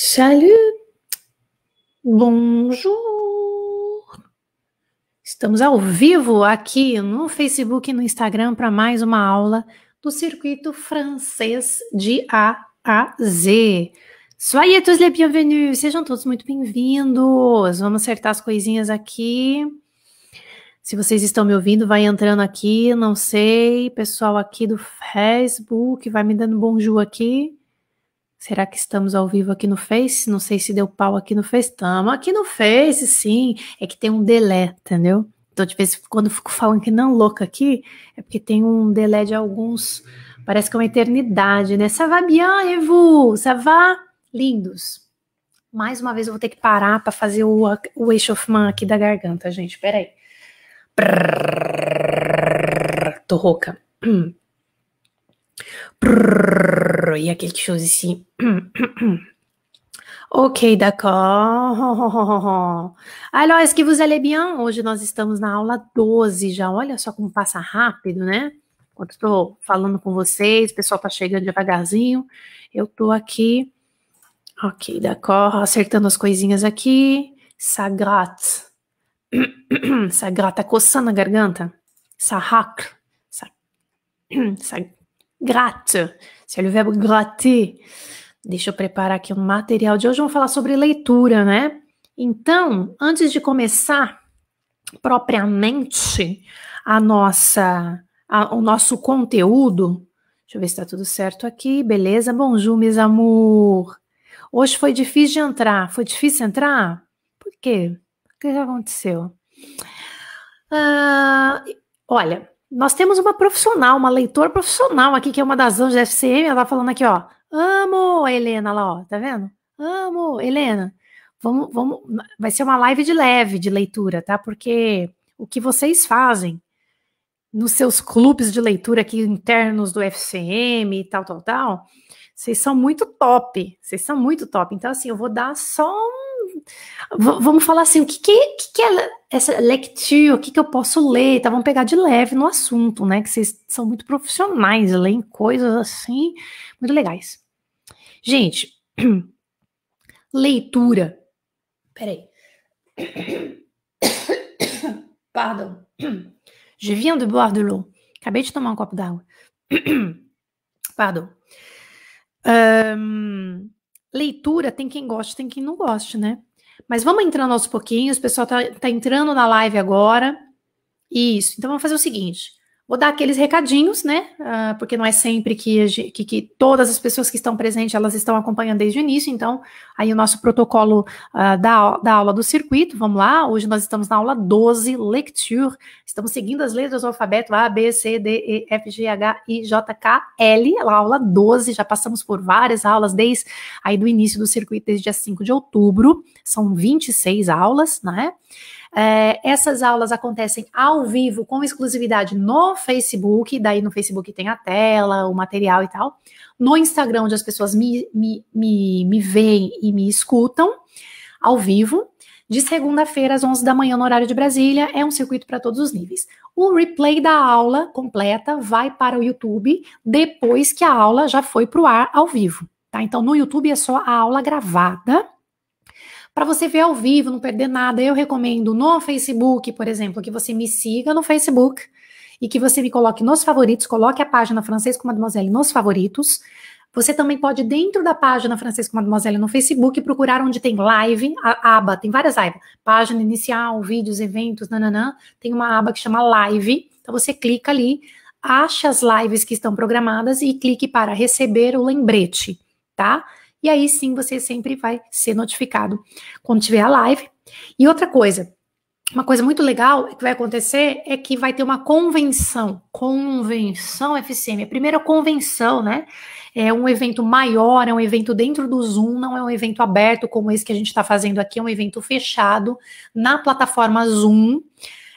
Salut! Bonjour! Estamos ao vivo aqui no Facebook e no Instagram para mais uma aula do circuito francês de A a Z. Soyez tous les bienvenus! Sejam todos muito bem-vindos! Vamos acertar as coisinhas aqui. Se vocês estão me ouvindo, vai entrando aqui, não sei. Pessoal aqui do Facebook, vai me dando bonjour aqui. Será que estamos ao vivo aqui no Face? Não sei se deu pau aqui no Face. Estamos aqui no Face, sim. É que tem um delay, entendeu? Então, de vez em quando fico falando que não louca aqui, é porque tem um delay de alguns. Parece que é uma eternidade, né? Savá, bien, et Savá, Lindos. Mais uma vez eu vou ter que parar para fazer o, o Eixofman aqui da garganta, gente. Peraí. tô rouca. E aquele shows assim. Ok, d'accord. Alors, est-ce que vous allez bien? Hoje nós estamos na aula 12 já. Olha só como passa rápido, né? Enquanto estou falando com vocês, o pessoal tá chegando devagarzinho. Eu tô aqui. Ok, d'accord. Acertando as coisinhas aqui. Sagrat. Sagrat. Tá coçando a garganta? Sarrac. Sag... Gratte. Se é o verbo gratter. Deixa eu preparar aqui um material de hoje. Vamos falar sobre leitura, né? Então, antes de começar propriamente a nossa, a, o nosso conteúdo, deixa eu ver se está tudo certo aqui. Beleza? Bonjour, mes amor. Hoje foi difícil de entrar. Foi difícil entrar? Por quê? O que aconteceu? Ah, olha, nós temos uma profissional, uma leitora profissional aqui, que é uma das anjos da FCM, ela tá falando aqui, ó. Amo a Helena lá, ó, tá vendo? Amo, Helena. Vamos, vamos, vai ser uma live de leve de leitura, tá? Porque o que vocês fazem nos seus clubes de leitura aqui internos do FCM e tal, tal, tal, vocês são muito top. Vocês são muito top. Então, assim, eu vou dar só um vamos falar assim, o que, que, que é essa lectura, o que, que eu posso ler? Tá, vamos pegar de leve no assunto, né? Que vocês são muito profissionais, leem coisas assim, muito legais. Gente, leitura. Peraí. Pardon. Je viens de boire de l'eau. Acabei de tomar um copo d'água. Pardon. Um, leitura tem quem goste, tem quem não goste, né? Mas vamos entrando aos pouquinhos, o pessoal está tá entrando na live agora. Isso, então vamos fazer o seguinte. Vou dar aqueles recadinhos, né? Uh, porque não é sempre que, que, que, todas as pessoas que estão presentes elas estão acompanhando desde o início. Então, aí o nosso protocolo uh, da, da aula do circuito. Vamos lá. Hoje nós estamos na aula 12, lecture. Estamos seguindo as letras do alfabeto A, B, C, D, E, F, G, H, I, J, K, L. É a aula 12. Já passamos por várias aulas desde aí do início do circuito, desde dia 5 de outubro. São 26 aulas, né? É, essas aulas acontecem ao vivo, com exclusividade no Facebook, daí no Facebook tem a tela, o material e tal. No Instagram, onde as pessoas me, me, me, me veem e me escutam ao vivo. De segunda-feira às 11 da manhã no horário de Brasília, é um circuito para todos os níveis. O replay da aula completa vai para o YouTube depois que a aula já foi para o ar ao vivo, tá? Então no YouTube é só a aula gravada para você ver ao vivo, não perder nada. Eu recomendo no Facebook, por exemplo, que você me siga no Facebook e que você me coloque nos favoritos, coloque a página Francês com Mademoiselle nos favoritos. Você também pode, dentro da página Francês Mademoiselle no Facebook, procurar onde tem live, a aba, tem várias abas. Página inicial, vídeos, eventos, nananã. Tem uma aba que chama live. Então você clica ali, acha as lives que estão programadas e clique para receber o lembrete, tá? e aí sim você sempre vai ser notificado quando tiver a live. E outra coisa, uma coisa muito legal que vai acontecer é que vai ter uma convenção, convenção FCM, a primeira convenção, né? É um evento maior, é um evento dentro do Zoom, não é um evento aberto como esse que a gente está fazendo aqui, é um evento fechado na plataforma Zoom,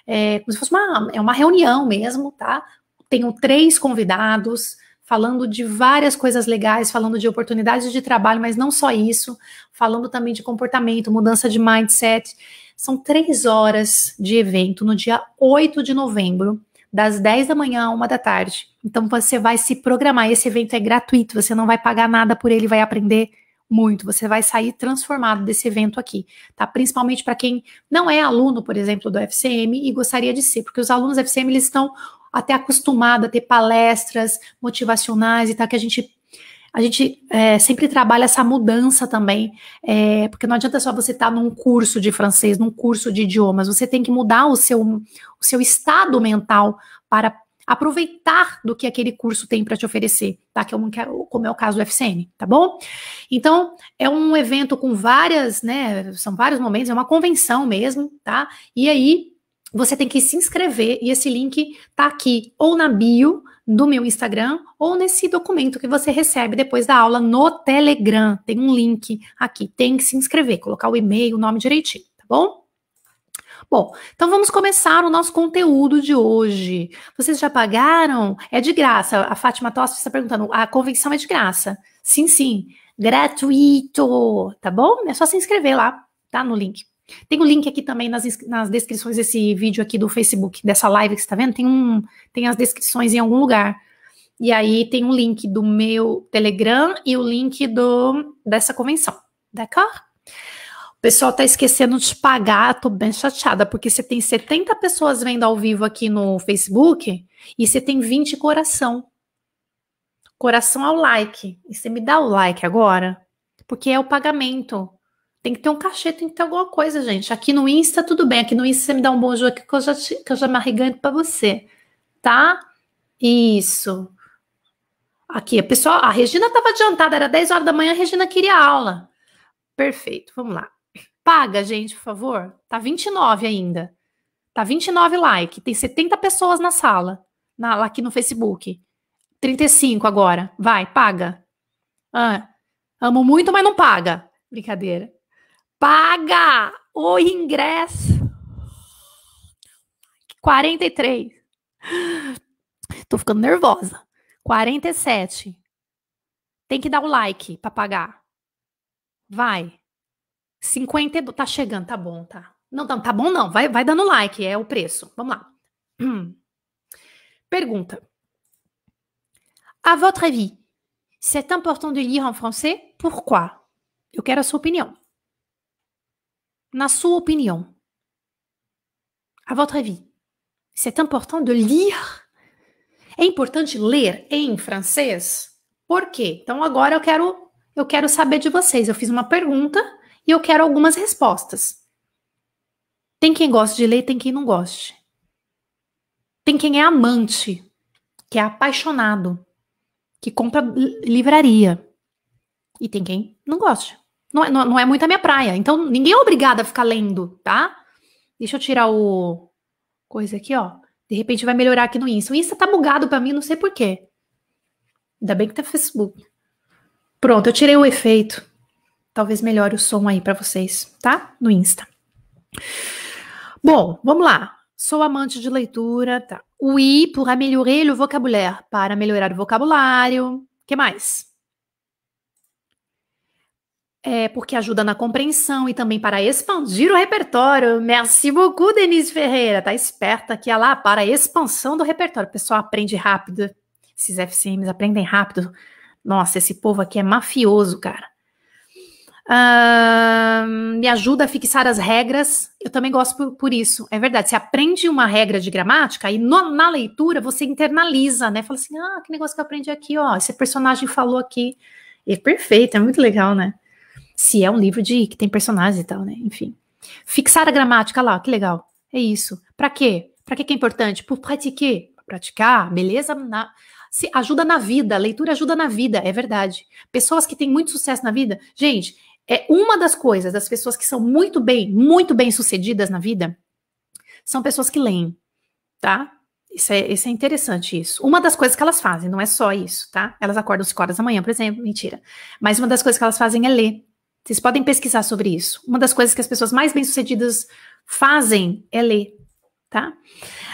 é como se fosse uma, é uma reunião mesmo, tá? Tenho três convidados, falando de várias coisas legais, falando de oportunidades de trabalho, mas não só isso, falando também de comportamento, mudança de mindset. São três horas de evento no dia 8 de novembro, das 10 da manhã à 1 da tarde. Então você vai se programar. Esse evento é gratuito, você não vai pagar nada por ele, vai aprender muito. Você vai sair transformado desse evento aqui, tá? Principalmente para quem não é aluno, por exemplo, do FCM e gostaria de ser, porque os alunos do FCM eles estão até acostumado a ter palestras motivacionais e tal, que a gente a gente é, sempre trabalha essa mudança também, é, porque não adianta só você estar tá num curso de francês, num curso de idiomas, você tem que mudar o seu, o seu estado mental para aproveitar do que aquele curso tem para te oferecer, tá? Que é, é como é o caso do FCM, tá bom? Então, é um evento com várias, né? São vários momentos, é uma convenção mesmo, tá? E aí você tem que se inscrever e esse link tá aqui ou na bio do meu Instagram ou nesse documento que você recebe depois da aula no Telegram. Tem um link aqui, tem que se inscrever, colocar o e-mail, o nome direitinho, tá bom? Bom, então vamos começar o nosso conteúdo de hoje. Vocês já pagaram? É de graça. A Fátima Tosta está perguntando: a convenção é de graça? Sim, sim, gratuito, tá bom? É só se inscrever lá, tá? No link. Tem o um link aqui também nas, nas descrições desse vídeo aqui do Facebook, dessa live que você está vendo. Tem, um, tem as descrições em algum lugar. E aí tem um link do meu Telegram e o link do, dessa convenção. D'accord? O pessoal tá esquecendo de pagar, tô bem chateada, porque você tem 70 pessoas vendo ao vivo aqui no Facebook e você tem 20 coração. Coração ao like. E você me dá o like agora? Porque é o pagamento. Tem que ter um cachê, tem que ter alguma coisa, gente. Aqui no Insta, tudo bem. Aqui no Insta você me dá um bom aqui que eu já, te, que eu já me arreganto pra você. Tá? Isso. Aqui, a pessoa, a Regina estava adiantada, era 10 horas da manhã, a Regina queria aula. Perfeito, vamos lá. Paga, gente, por favor. Tá 29 ainda. Tá 29 like, tem 70 pessoas na sala, na, aqui no Facebook. 35 agora. Vai, paga. Ah, amo muito, mas não paga. Brincadeira. Paga o ingresso. 43. Tô ficando nervosa. 47. Tem que dar o like para pagar. Vai. 52. Tá chegando, tá bom, tá. Não, não, tá bom não. Vai, vai dando like, é o preço. Vamos lá. Hum. Pergunta. A votre avis, c'est important de lire en français? Pourquoi? Eu quero a sua opinião na sua opinião, a votre avis, c'est é important de lire. É importante ler em francês? Por quê? Então agora eu quero eu quero saber de vocês. Eu fiz uma pergunta e eu quero algumas respostas. Tem quem goste de ler, tem quem não goste. Tem quem é amante, que é apaixonado, que compra livraria. E tem quem não goste não é, não, é muito a minha praia. Então, ninguém é obrigado a ficar lendo, tá? Deixa eu tirar o. Coisa aqui, ó. De repente vai melhorar aqui no Insta. O Insta tá bugado pra mim, não sei porquê. Ainda bem que tá Facebook. Pronto, eu tirei o efeito. Talvez melhore o som aí para vocês, tá? No Insta. Bom, vamos lá. Sou amante de leitura, tá? Oui, pour améliorer le vocabulaire. Para melhorar o vocabulário. que mais? É, porque ajuda na compreensão e também para expandir o repertório. Merci beaucoup, Denise Ferreira. Tá esperta aqui, lá, para a expansão do repertório. O pessoal aprende rápido. Esses FCMs aprendem rápido. Nossa, esse povo aqui é mafioso, cara. Uh, me ajuda a fixar as regras. Eu também gosto por, por, isso. É verdade. Você aprende uma regra de gramática e no, na leitura você internaliza, né? Fala assim: ah, que negócio que eu aprendi aqui, ó. Esse personagem falou aqui. E é perfeito, é muito legal, né? Se é um livro de que tem personagens e tal, né? Enfim. Fixar a gramática lá, que legal. É isso. Para quê? Para que é importante? Por pratiquer. Praticar, beleza? Na, se ajuda na vida, a leitura ajuda na vida, é verdade. Pessoas que têm muito sucesso na vida, gente, é uma das coisas das pessoas que são muito bem, muito bem sucedidas na vida, são pessoas que leem, tá? Isso é, isso é interessante, isso. Uma das coisas que elas fazem, não é só isso, tá? Elas acordam 5 horas da manhã, por exemplo, mentira. Mas uma das coisas que elas fazem é ler. Vocês podem pesquisar sobre isso. Uma das coisas que as pessoas mais bem-sucedidas fazem é ler. Tá?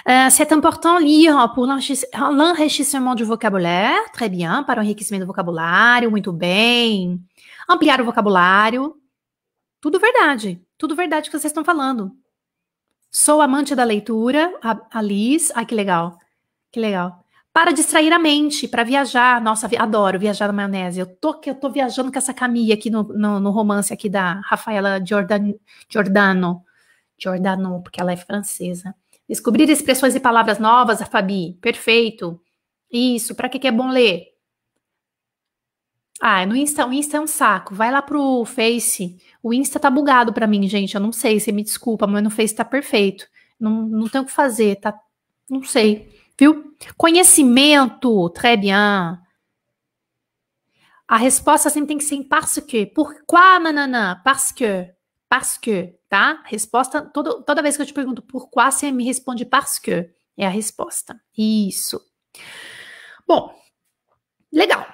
Uh, c'est important lire pour l'enrichissement du vocabulaire. Très bien. Para o enriquecimento do vocabulário. Muito bem. Ampliar o vocabulário. Tudo verdade. Tudo verdade que vocês estão falando. Sou amante da leitura. A Alice. Ai, que legal. Que legal para distrair a mente, para viajar. Nossa, adoro viajar na maionese. Eu tô, eu tô viajando com essa caminha aqui no, no, no romance aqui da Rafaela Giordan, Giordano. Giordano, porque ela é francesa. Descobrir expressões e palavras novas, a Fabi. Perfeito. Isso, para que, que é bom ler? Ah, no Insta, o Insta é um saco. Vai lá pro Face. O Insta tá bugado para mim, gente. Eu não sei, você me desculpa, mas no Face tá perfeito. Não, não tem o que fazer, tá? Não sei viu? Conhecimento, très bien. A resposta sempre tem que ser em parce que. Por nananã? Parce que. Parce que, tá? Resposta, todo, toda vez que eu te pergunto por você me responde parce que. É a resposta. Isso. Bom, legal.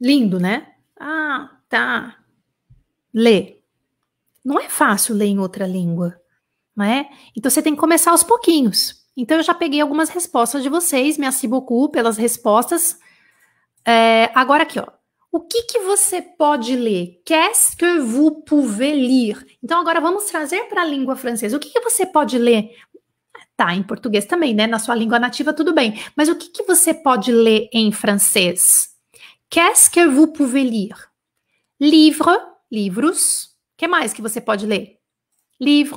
Lindo, né? Ah, tá. Lê. Não é fácil ler em outra língua, não é? Então você tem que começar aos pouquinhos. Então, eu já peguei algumas respostas de vocês, me assibocu pelas respostas. É, agora aqui, ó. O que, que você pode ler? Qu'est-ce que vous pouvez lire? Então, agora vamos trazer para a língua francesa. O que, que você pode ler? Tá, em português também, né? Na sua língua nativa, tudo bem. Mas o que, que você pode ler em francês? Qu'est-ce que vous pouvez lire? Livre, livros. O que mais que você pode ler? Livre,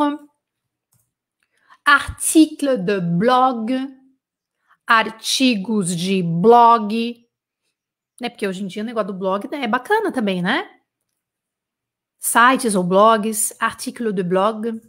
article de blog, artigos de blog, né? Porque hoje em dia o negócio do blog né, é bacana também, né? Sites ou blogs, article de blog,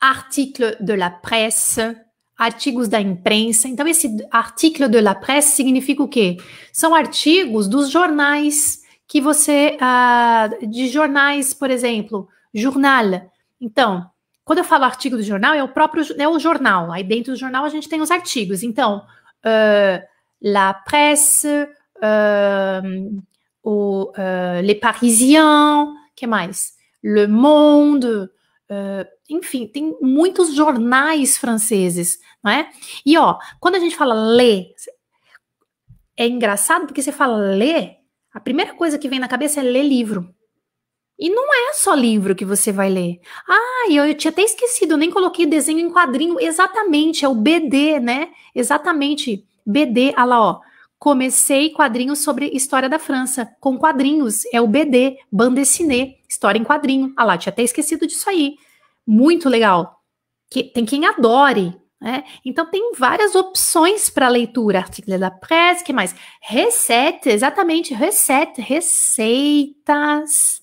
article de la presse, artigos da imprensa. Então, esse article de la presse significa o quê? São artigos dos jornais que você. Ah, de jornais, por exemplo, jornal. Então, quando eu falo artigo do jornal, é o próprio é o jornal. Aí dentro do jornal a gente tem os artigos. Então, uh, La Presse, uh, o, uh, Les Parisiens, que mais? Le Monde, Uh, enfim, tem muitos jornais franceses, não é? E ó, quando a gente fala ler é engraçado porque você fala ler a primeira coisa que vem na cabeça é ler livro. E não é só livro que você vai ler. Ah, eu, eu tinha até esquecido, eu nem coloquei desenho em quadrinho. Exatamente, é o BD, né? Exatamente. BD, olha lá, ó. Comecei quadrinhos sobre história da França, com quadrinhos. É o BD, Bande Ciné, história em quadrinho. Ah lá, tinha até esquecido disso aí. Muito legal. Que, tem quem adore, né? Então tem várias opções para leitura. Artigo da presse, que mais? Receita, exatamente, receita, receitas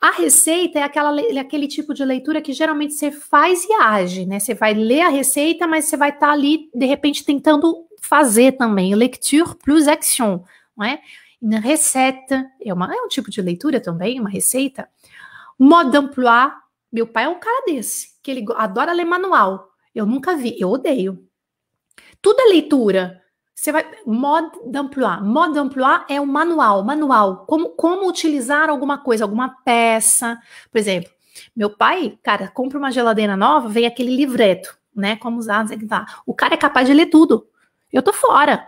a receita é, aquela, é aquele tipo de leitura que geralmente você faz e age, né? Você vai ler a receita, mas você vai estar tá ali, de repente, tentando fazer também. Lecture plus action, não é? Uma receita é, uma, é um tipo de leitura também, uma receita. Mode d'emploi, meu pai é um cara desse, que ele adora ler manual. Eu nunca vi, eu odeio. Tudo é leitura, você vai. Mode d'emploi. Mode d'emploi é o manual, manual. Como, como utilizar alguma coisa, alguma peça. Por exemplo, meu pai, cara, compra uma geladeira nova, vem aquele livreto, né? Como usar, O cara é capaz de ler tudo. Eu tô fora.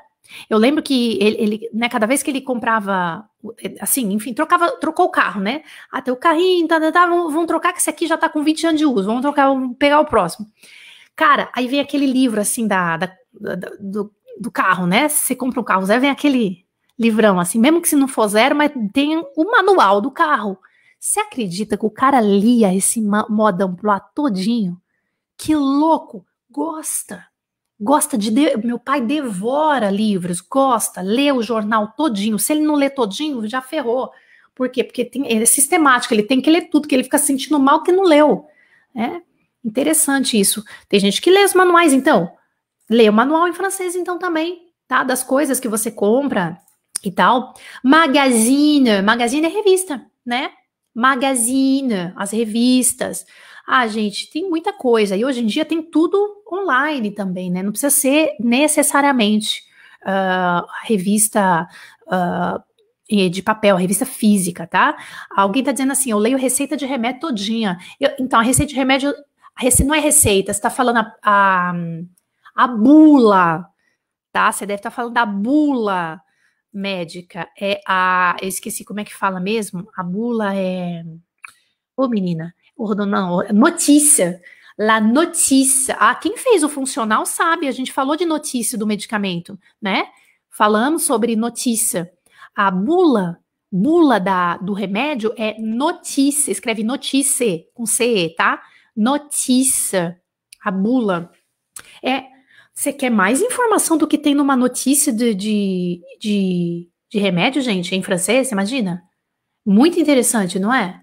Eu lembro que ele, ele, né, cada vez que ele comprava, assim, enfim, trocava, trocou o carro, né? Ah, o carrinho, tá, tá, tá vamos, vamos, trocar, que esse aqui já tá com 20 anos de uso, vamos trocar, vamos pegar o próximo. Cara, aí vem aquele livro, assim, da, da do, do carro, né? Se você compra um carro zero, vem aquele livrão, assim, mesmo que se não for zero, mas tem o manual do carro. Você acredita que o cara lia esse modão lá todinho? Que louco! Gosta! Gosta de, de. Meu pai devora livros, gosta, lê o jornal todinho. Se ele não lê todinho, já ferrou. Por quê? Porque tem, ele é sistemático, ele tem que ler tudo, que ele fica sentindo mal que não leu. É né? interessante isso. Tem gente que lê os manuais, então. Lê o manual em francês, então, também, tá? Das coisas que você compra e tal. Magazine. Magazine é revista, né? Magazine, as revistas. Ah, gente, tem muita coisa. E hoje em dia tem tudo online também, né? Não precisa ser necessariamente uh, revista. Uh, de papel, revista física, tá? Alguém tá dizendo assim, eu leio receita de remédio todinha. Eu, então, a receita de remédio, rece, não é receita, você tá falando a, a, a bula, tá? Você deve estar tá falando da bula médica. É a. Eu esqueci como é que fala mesmo. A bula é. Ô, menina, não, notícia. La notícia. Ah, quem fez o funcional sabe, a gente falou de notícia do medicamento, né? Falamos sobre notícia. A bula, bula da, do remédio é notícia, escreve notícia com CE, tá? Notícia. A bula. É você quer mais informação do que tem numa notícia de, de, de, de remédio, gente, em francês? Imagina? Muito interessante, não é?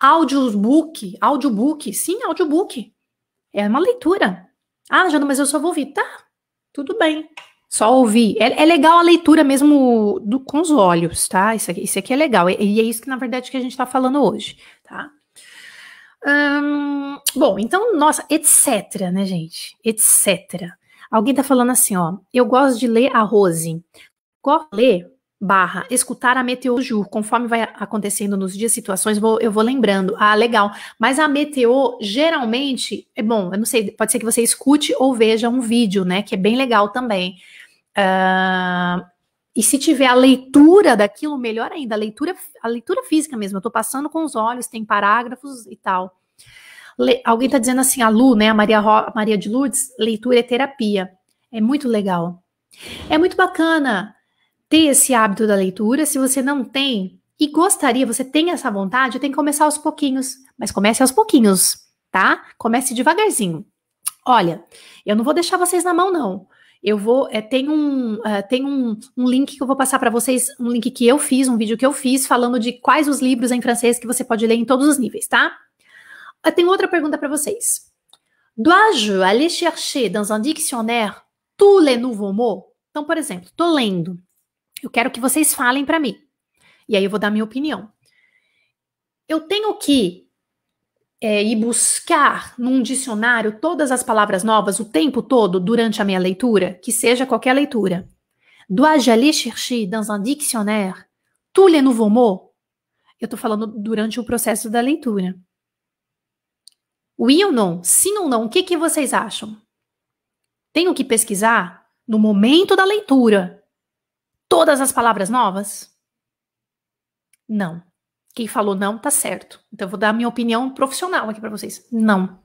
Audiobook, audiobook, sim, audiobook. É uma leitura. Ah, Jana, mas eu só vou ouvir. Tá, tudo bem. Só ouvir. É, é legal a leitura mesmo do, com os olhos, tá? Isso aqui, isso aqui é legal. E, e, é isso que, na verdade, que a gente está falando hoje, tá? Hum, bom, então, nossa, etc, né, gente? Etc. Alguém está falando assim, ó. Eu gosto de ler a Rose. Gosto de ler barra escutar a Meteor Jur. Conforme vai acontecendo nos dias situações, vou, eu vou lembrando. Ah, legal. Mas a Meteor, geralmente, é bom, eu não sei, pode ser que você escute ou veja um vídeo, né? Que é bem legal também. Uh, e se tiver a leitura daquilo, melhor ainda, a leitura, a leitura física mesmo. Eu estou passando com os olhos, tem parágrafos e tal. Alguém está dizendo assim, a Lu, né, a Maria, a Maria de Lourdes, leitura é terapia. É muito legal. É muito bacana ter esse hábito da leitura. Se você não tem e gostaria, você tem essa vontade, tem que começar aos pouquinhos. Mas comece aos pouquinhos, tá? Comece devagarzinho. Olha, eu não vou deixar vocês na mão, não. Eu vou. É, tem um, uh, tem um, um, link que eu vou passar para vocês, um link que eu fiz, um vídeo que eu fiz, falando de quais os livros em francês que você pode ler em todos os níveis, tá? Eu tenho outra pergunta para vocês. Dois-je aller chercher dans un dictionnaire tous les nouveaux mots? Então, por exemplo, estou lendo. Eu quero que vocês falem para mim. E aí eu vou dar minha opinião. Eu tenho que é, ir buscar num dicionário todas as palavras novas o tempo todo durante a minha leitura, que seja qualquer leitura. Dois-je aller chercher dans un dictionnaire tous les nouveaux mots? Eu estou falando durante o processo da leitura. Oui ou não? Sim ou não? O que, que vocês acham? Tenho que pesquisar, no momento da leitura, todas as palavras novas? Não. Quem falou não tá certo. Então eu vou dar a minha opinião profissional aqui para vocês. Não.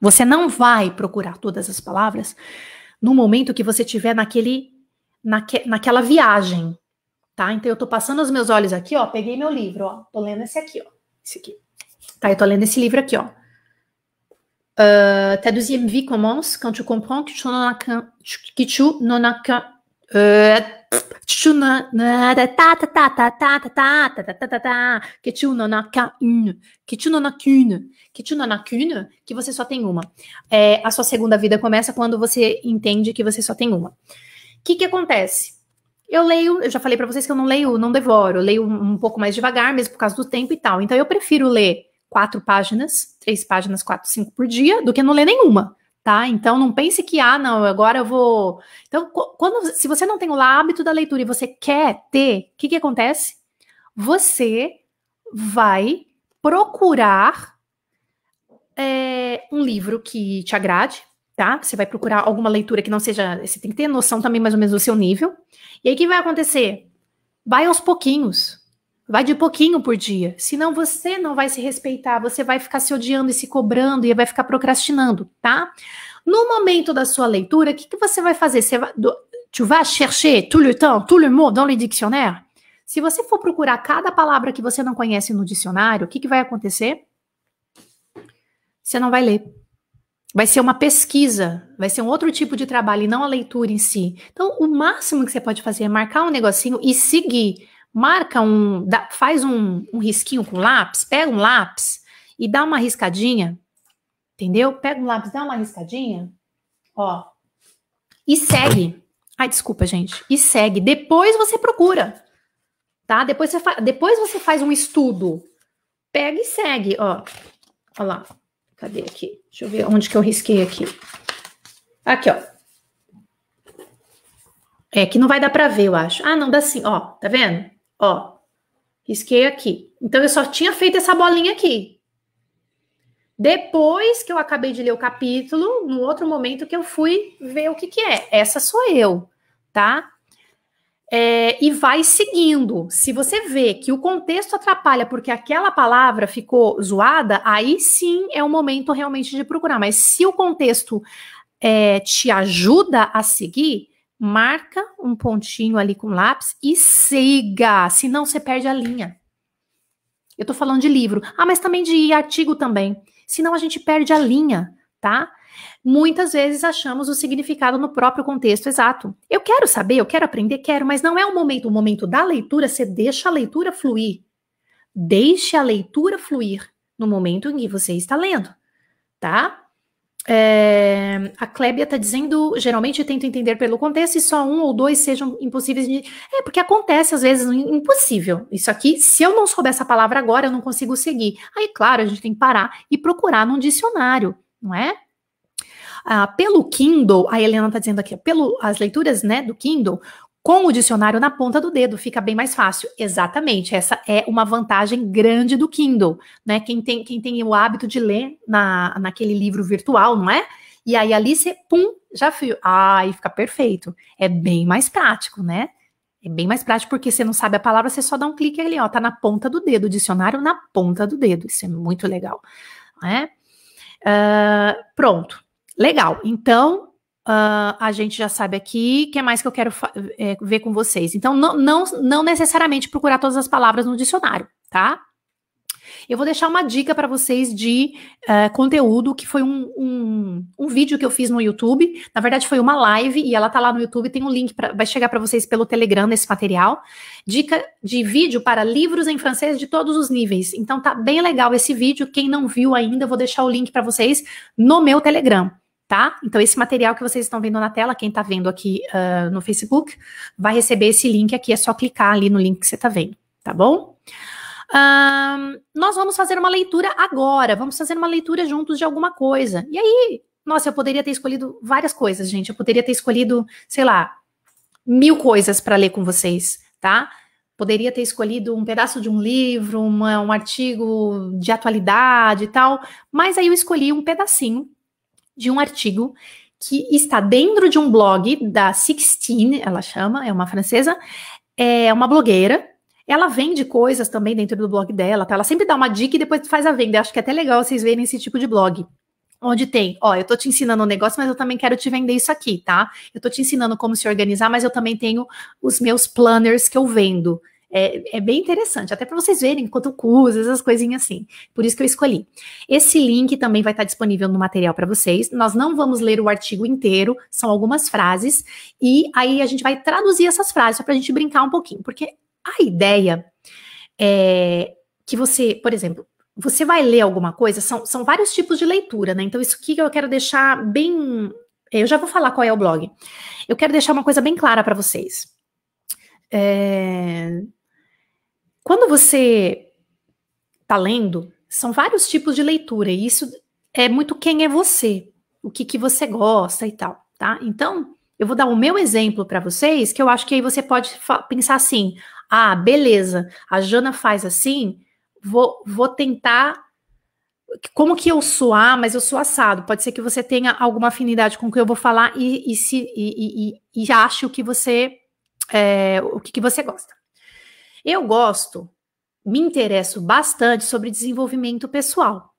Você não vai procurar todas as palavras no momento que você tiver naquele naque, naquela viagem, tá? Então eu tô passando os meus olhos aqui, ó, peguei meu livro, ó, tô lendo esse aqui, ó, esse aqui. Tá, eu tô lendo esse livro aqui, ó euh, ta deuxième vie commence quand tu comprends que tu n'en as qu'un, que tu n'en as qu'un, que tu n'en as qu'une, que tu n'en as qu'une, que tu n'en as qu'une, que você só tem uma. É, a sua segunda vida começa quando você entende que você só tem uma. O que que acontece? Eu leio, eu já falei para vocês que eu não leio, não devoro, eu leio um pouco mais devagar, mesmo por causa do tempo e tal. Então eu prefiro ler quatro páginas, três páginas, quatro, cinco por dia, do que não ler nenhuma. Tá? Então não pense que ah, não, agora eu vou. Então, quando se você não tem o hábito da leitura e você quer ter, o que, que acontece? Você vai procurar é, um livro que te agrade, tá? Você vai procurar alguma leitura que não seja. Você tem que ter noção também, mais ou menos, do seu nível. E aí, o que vai acontecer? Vai aos pouquinhos. Vai de pouquinho por dia. Senão você não vai se respeitar, você vai ficar se odiando e se cobrando e vai ficar procrastinando, tá? No momento da sua leitura, o que, que você vai fazer? Você vai, do, tu vas chercher tout le temps, tout le monde dans le dictionnaire? Se você for procurar cada palavra que você não conhece no dicionário, o que, que vai acontecer? Você não vai ler. Vai ser uma pesquisa, vai ser um outro tipo de trabalho e não a leitura em si. Então, o máximo que você pode fazer é marcar um negocinho e seguir marca um, dá, faz um, um risquinho com lápis, pega um lápis e dá uma riscadinha, entendeu? Pega um lápis, dá uma riscadinha, ó, e segue. Ai, desculpa, gente. E segue. Depois você procura, tá? Depois você, depois você faz um estudo. Pega e segue, ó. Olha lá. Cadê aqui? Deixa eu ver onde que eu risquei aqui. Aqui, ó. É que não vai dar para ver, eu acho. Ah, não, dá sim, ó. Tá vendo? Ó, risquei aqui. Então, eu só tinha feito essa bolinha aqui. Depois que eu acabei de ler o capítulo, no outro momento que eu fui ver o que, que é. Essa sou eu, tá? É, e vai seguindo. Se você vê que o contexto atrapalha porque aquela palavra ficou zoada, aí sim é o momento realmente de procurar. Mas se o contexto é, te ajuda a seguir, marca um pontinho ali com lápis e siga, senão você perde a linha. Eu tô falando de livro, ah, mas também de artigo também, senão a gente perde a linha, tá? Muitas vezes achamos o significado no próprio contexto exato. Eu quero saber, eu quero aprender, quero, mas não é o momento, o momento da leitura, você deixa a leitura fluir. Deixe a leitura fluir no momento em que você está lendo, tá? É, a Clébia está dizendo, geralmente tento entender pelo contexto, e só um ou dois sejam impossíveis de. É, porque acontece às vezes impossível. Isso aqui, se eu não souber essa palavra agora, eu não consigo seguir. Aí, claro, a gente tem que parar e procurar num dicionário, não é? Ah, pelo Kindle, a Helena está dizendo aqui, pelo as leituras né, do Kindle, com o dicionário na ponta do dedo fica bem mais fácil. Exatamente, essa é uma vantagem grande do Kindle, né? Quem tem, quem tem o hábito de ler na, naquele livro virtual, não é? E aí ali você, pum, já fio. Ai, fica perfeito. É bem mais prático, né? É bem mais prático porque você não sabe a palavra, você só dá um clique ali, ó, tá na ponta do dedo, o dicionário na ponta do dedo. Isso é muito legal, né? Uh, pronto, legal. Então, Uh, a gente já sabe aqui, o que é mais que eu quero é, ver com vocês? Então, não, não, não necessariamente procurar todas as palavras no dicionário, tá? Eu vou deixar uma dica para vocês de uh, conteúdo, que foi um, um, um, vídeo que eu fiz no YouTube. Na verdade, foi uma live e ela tá lá no YouTube, tem um link, para vai chegar para vocês pelo Telegram nesse material. Dica de vídeo para livros em francês de todos os níveis. Então tá bem legal esse vídeo. Quem não viu ainda, vou deixar o link para vocês no meu Telegram tá? Então, esse material que vocês estão vendo na tela, quem está vendo aqui uh, no Facebook, vai receber esse link aqui, é só clicar ali no link que você está vendo, tá bom? Um, ah, nós vamos fazer uma leitura agora, vamos fazer uma leitura juntos de alguma coisa. E aí, nossa, eu poderia ter escolhido várias coisas, gente. Eu poderia ter escolhido, sei lá, mil coisas para ler com vocês, tá? Poderia ter escolhido um pedaço de um livro, uma, um artigo de atualidade e tal, mas aí eu escolhi um pedacinho de um artigo que está dentro de um blog da Sixteen, ela chama, é uma francesa, é uma blogueira. Ela vende coisas também dentro do blog dela, tá? Ela sempre dá uma dica e depois faz a venda. acho que é até legal vocês verem esse tipo de blog. Onde tem, ó, eu tô te ensinando um negócio, mas eu também quero te vender isso aqui, tá? Eu tô te ensinando como se organizar, mas eu também tenho os meus planners que eu vendo. É, é bem interessante, até para vocês verem quanto custa, essas coisinhas assim. Por isso que eu escolhi. Esse link também vai estar disponível no material para vocês. Nós não vamos ler o artigo inteiro, são algumas frases, e aí a gente vai traduzir essas frases, para a gente brincar um pouquinho, porque a ideia é que você, por exemplo, você vai ler alguma coisa, são, são vários tipos de leitura, né? Então, isso aqui eu quero deixar bem. É, eu já vou falar qual é o blog. Eu quero deixar uma coisa bem clara para vocês. É, quando você está lendo, são vários tipos de leitura, e isso é muito quem é você, o que, que você gosta e tal, tá? Então, eu vou dar o meu exemplo para vocês, que eu acho que aí você pode pensar assim: ah, beleza, a Jana faz assim, vou, vou tentar. Como que eu sou? Ah, mas eu sou assado. Pode ser que você tenha alguma afinidade com o que eu vou falar e, e, se, e, e, e ache o que você é, o que, que você gosta. Eu gosto, me interesso bastante sobre desenvolvimento pessoal.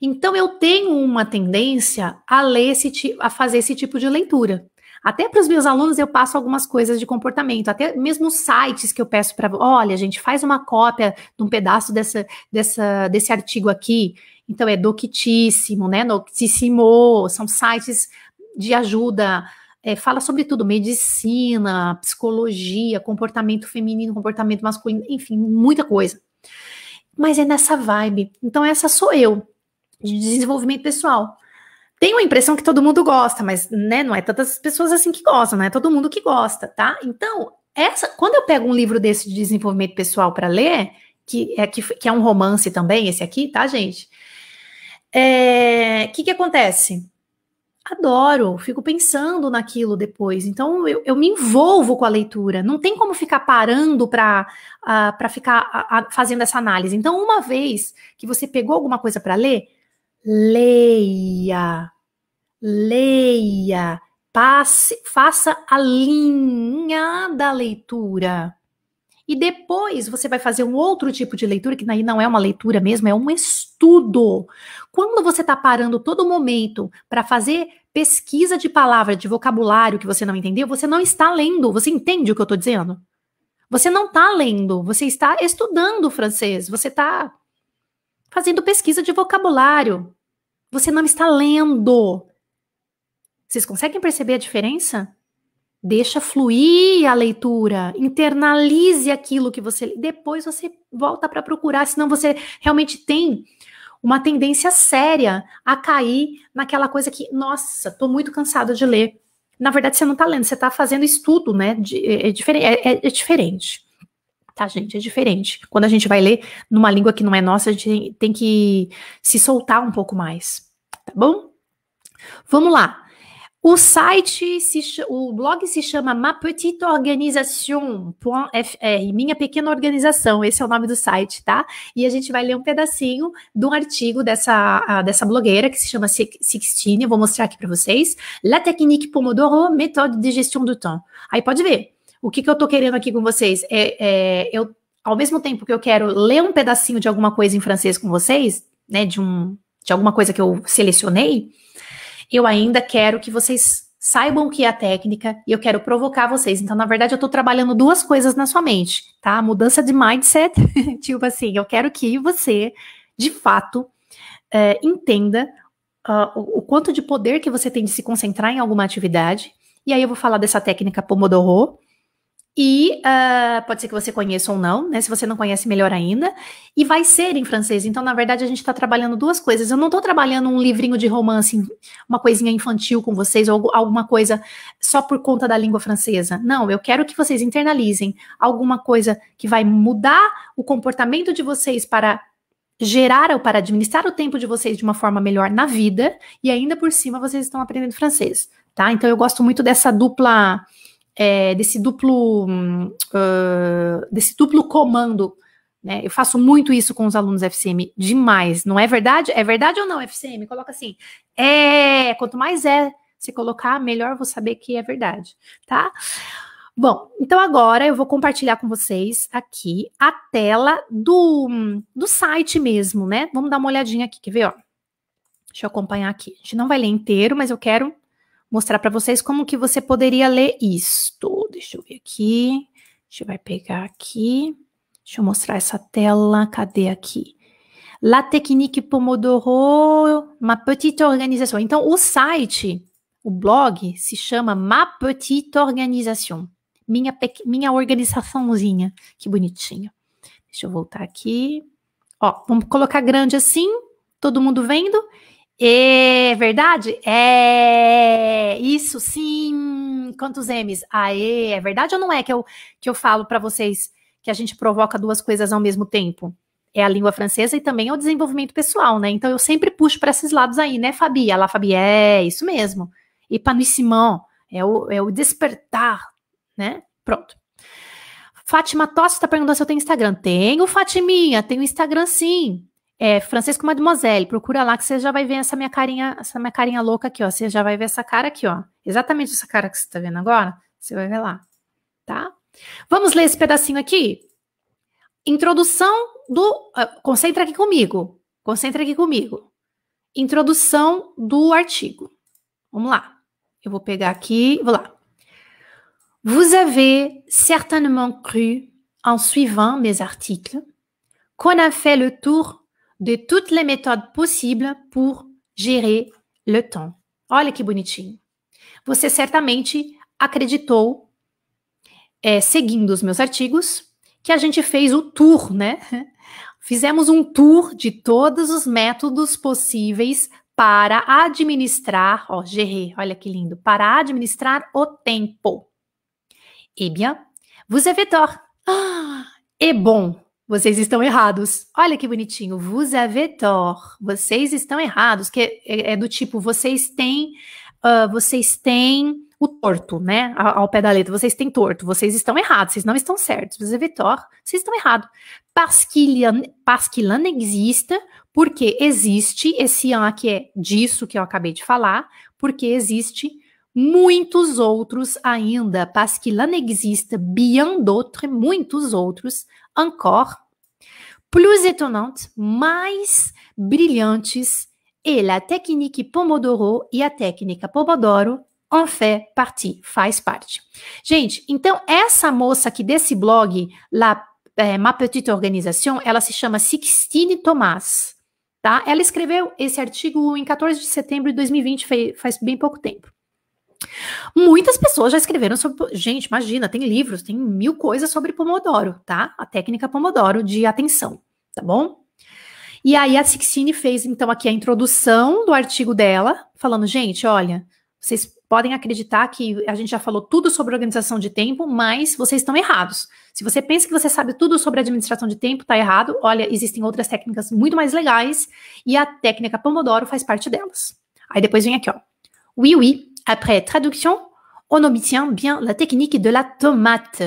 Então eu tenho uma tendência a ler esse a fazer esse tipo de leitura. Até para os meus alunos eu passo algumas coisas de comportamento, até mesmo sites que eu peço para, olha, a gente, faz uma cópia de um pedaço dessa, dessa, desse artigo aqui. Então é Doctissimo, né? Doctissimo, são sites de ajuda é, fala sobre tudo, medicina, psicologia, comportamento feminino, comportamento masculino, enfim, muita coisa. Mas é nessa vibe. Então, essa sou eu, de desenvolvimento pessoal. Tenho a impressão que todo mundo gosta, mas né, não é tantas pessoas assim que gostam, não é todo mundo que gosta, tá? Então, essa, quando eu pego um livro desse de desenvolvimento pessoal para ler, que é, que, que é um romance também, esse aqui, tá, gente? O é, que, que acontece? adoro, fico pensando naquilo depois. Então eu, eu me envolvo com a leitura. Não tem como ficar parando para uh, para ficar fazendo essa análise. Então uma vez que você pegou alguma coisa para ler, leia, leia, passe, faça a linha da leitura. E depois você vai fazer um outro tipo de leitura, que não é uma leitura mesmo, é um estudo. Quando você está parando todo momento para fazer pesquisa de palavra, de vocabulário que você não entendeu, você não está lendo. Você entende o que eu estou dizendo? Você não está lendo, você está estudando francês, você está fazendo pesquisa de vocabulário. Você não está lendo. Vocês conseguem perceber a diferença? Deixa fluir a leitura, internalize aquilo que você. Depois você volta para procurar, senão você realmente tem uma tendência séria a cair naquela coisa que, nossa, estou muito cansada de ler. Na verdade, você não está lendo, você está fazendo estudo, né? De, é é, é, é, é, diferente. Tá, gente? É diferente. Quando a gente vai ler numa língua que não é nossa, a gente tem que se soltar um pouco mais. Tá bom? Vamos lá. O site, se, o blog se chama mapetiteorganisation.fr, minha pequena organização, esse é o nome do site, tá? E a gente vai ler um pedacinho de um artigo dessa, ah, dessa blogueira que se chama Sixtine, eu vou mostrar aqui para vocês. La technique Pomodoro, méthode de gestão do temps. Aí pode ver, o que, que eu tô querendo aqui com vocês? É, é, eu, ao mesmo tempo que eu quero ler um pedacinho de alguma coisa em francês com vocês, né, de, um, de alguma coisa que eu selecionei, eu ainda quero que vocês saibam o que é a técnica e eu quero provocar vocês. Então, na verdade, eu estou trabalhando duas coisas na sua mente, tá? Mudança de mindset, tipo assim, eu quero que você, de fato, é, entenda uh, o, o, quanto de poder que você tem de se concentrar em alguma atividade. E aí eu vou falar dessa técnica Pomodoro e uh, pode ser que você conheça ou não, né? Se você não conhece, melhor ainda. E vai ser em francês. Então, na verdade, a gente está trabalhando duas coisas. Eu não estou trabalhando um livrinho de romance, uma coisinha infantil com vocês, ou alguma coisa só por conta da língua francesa. Não, eu quero que vocês internalizem alguma coisa que vai mudar o comportamento de vocês para gerar ou para administrar o tempo de vocês de uma forma melhor na vida. E ainda por cima, vocês estão aprendendo francês, tá? Então, eu gosto muito dessa dupla é, desse duplo uh, desse duplo comando. Né? Eu faço muito isso com os alunos FCM, demais. Não é verdade? É verdade ou não, FCM? Coloca assim. É, quanto mais é se colocar, melhor vou saber que é verdade, tá? Bom, então agora eu vou compartilhar com vocês aqui a tela do, hum, do site mesmo, né? Vamos dar uma olhadinha aqui, quer ver, ó? Deixa eu acompanhar aqui. A gente não vai ler inteiro, mas eu quero mostrar para vocês como que você poderia ler isto. Deixa eu ver aqui. A gente vai pegar aqui. Deixa eu mostrar essa tela. Cadê aqui? La Technique Pomodoro, uma petite organisation. Então, o site, o blog, se chama Ma Petite Organisation. Minha, minha organizaçãozinha. Que bonitinho. Deixa eu voltar aqui. Ó, vamos colocar grande assim, todo mundo vendo. É verdade? É isso sim. Quantos M's? Aê, é verdade ou não é que eu, que eu falo para vocês que a gente provoca duas coisas ao mesmo tempo? É a língua francesa e também é o desenvolvimento pessoal, né? Então eu sempre puxo para esses lados aí, né, Fabi? Lá, Fabi, é isso mesmo. E panuissement, é o, é o despertar, né? Pronto. Fátima Tosse está perguntando se eu tenho Instagram. Tenho, Fatiminha, tenho Instagram sim. É, Francisco Mademoiselle, procura lá que você já vai ver essa minha carinha, essa minha carinha louca aqui, ó. Você já vai ver essa cara aqui, ó. Exatamente essa cara que você está vendo agora, você vai ver lá, tá? Vamos ler esse pedacinho aqui? Introdução do. Uh, concentra aqui comigo. Concentra aqui comigo. Introdução do artigo. Vamos lá. Eu vou pegar aqui. Vou lá. Vous avez certainement cru, en suivant mes articles, qu'on a fait le tour de toutes les méthodes possíveis pour gerir le temps. Olha que bonitinho. Você certamente acreditou, é, seguindo os meus artigos, que a gente fez o tour, né? Fizemos um tour de todos os métodos possíveis para administrar, ó, gerir, olha que lindo, para administrar o tempo. Eh bien, vous avez tort. Ah, é bom, vocês estão errados. Olha que bonitinho. Vous avez tort. Vocês estão errados. Que é, é do tipo, vocês têm. Uh, vocês têm o torto, né? Ao, ao pé da letra, vocês têm torto, vocês estão errados, vocês não estão certos. Vous avez tort, vocês estão errados. Parce existe, porque existe, esse an aqui é disso que eu acabei de falar, porque existe muitos outros ainda, parce existe bien d'autres, muitos outros, encore, plus étonnantes, mais brilhantes, e la technique Pomodoro e a técnica Pomodoro en fait partie, faz parte. Gente, então essa moça aqui desse blog, La é, Ma Petite Organisation, ela se chama Sixtine Tomás, tá? Ela escreveu esse artigo em 14 de setembro de 2020, faz bem pouco tempo. Muitas pessoas já escreveram sobre. Gente, imagina, tem livros, tem mil coisas sobre Pomodoro, tá? A técnica Pomodoro de atenção, tá bom? E aí a Sixine fez, então, aqui a introdução do artigo dela, falando, gente, olha, vocês podem acreditar que a gente já falou tudo sobre organização de tempo, mas vocês estão errados. Se você pensa que você sabe tudo sobre administração de tempo, tá errado. Olha, existem outras técnicas muito mais legais e a técnica Pomodoro faz parte delas. Aí depois vem aqui, ó. Wii oui, oui Après traduction, on obtient bien la technique de la tomate.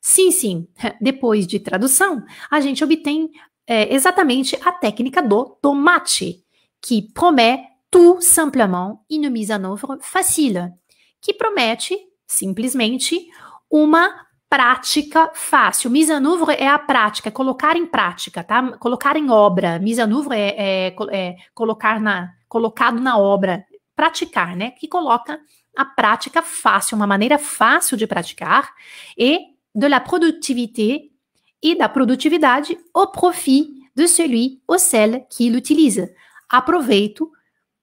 Sim, sim. Depois de tradução, a gente obtém é, exatamente a técnica do tomate, que promete tout simplement une mise en œuvre facile, que promete simplesmente uma prática fácil. Mise en œuvre é a prática, colocar em prática, tá? Colocar em obra. Mise en œuvre é, é, é colocar na, colocado na obra, praticar, né? Que coloca a prática fácil, uma maneira fácil de praticar, e de la productivité e da produtividade au profit de celui ou celle qui l'utilise. Aproveito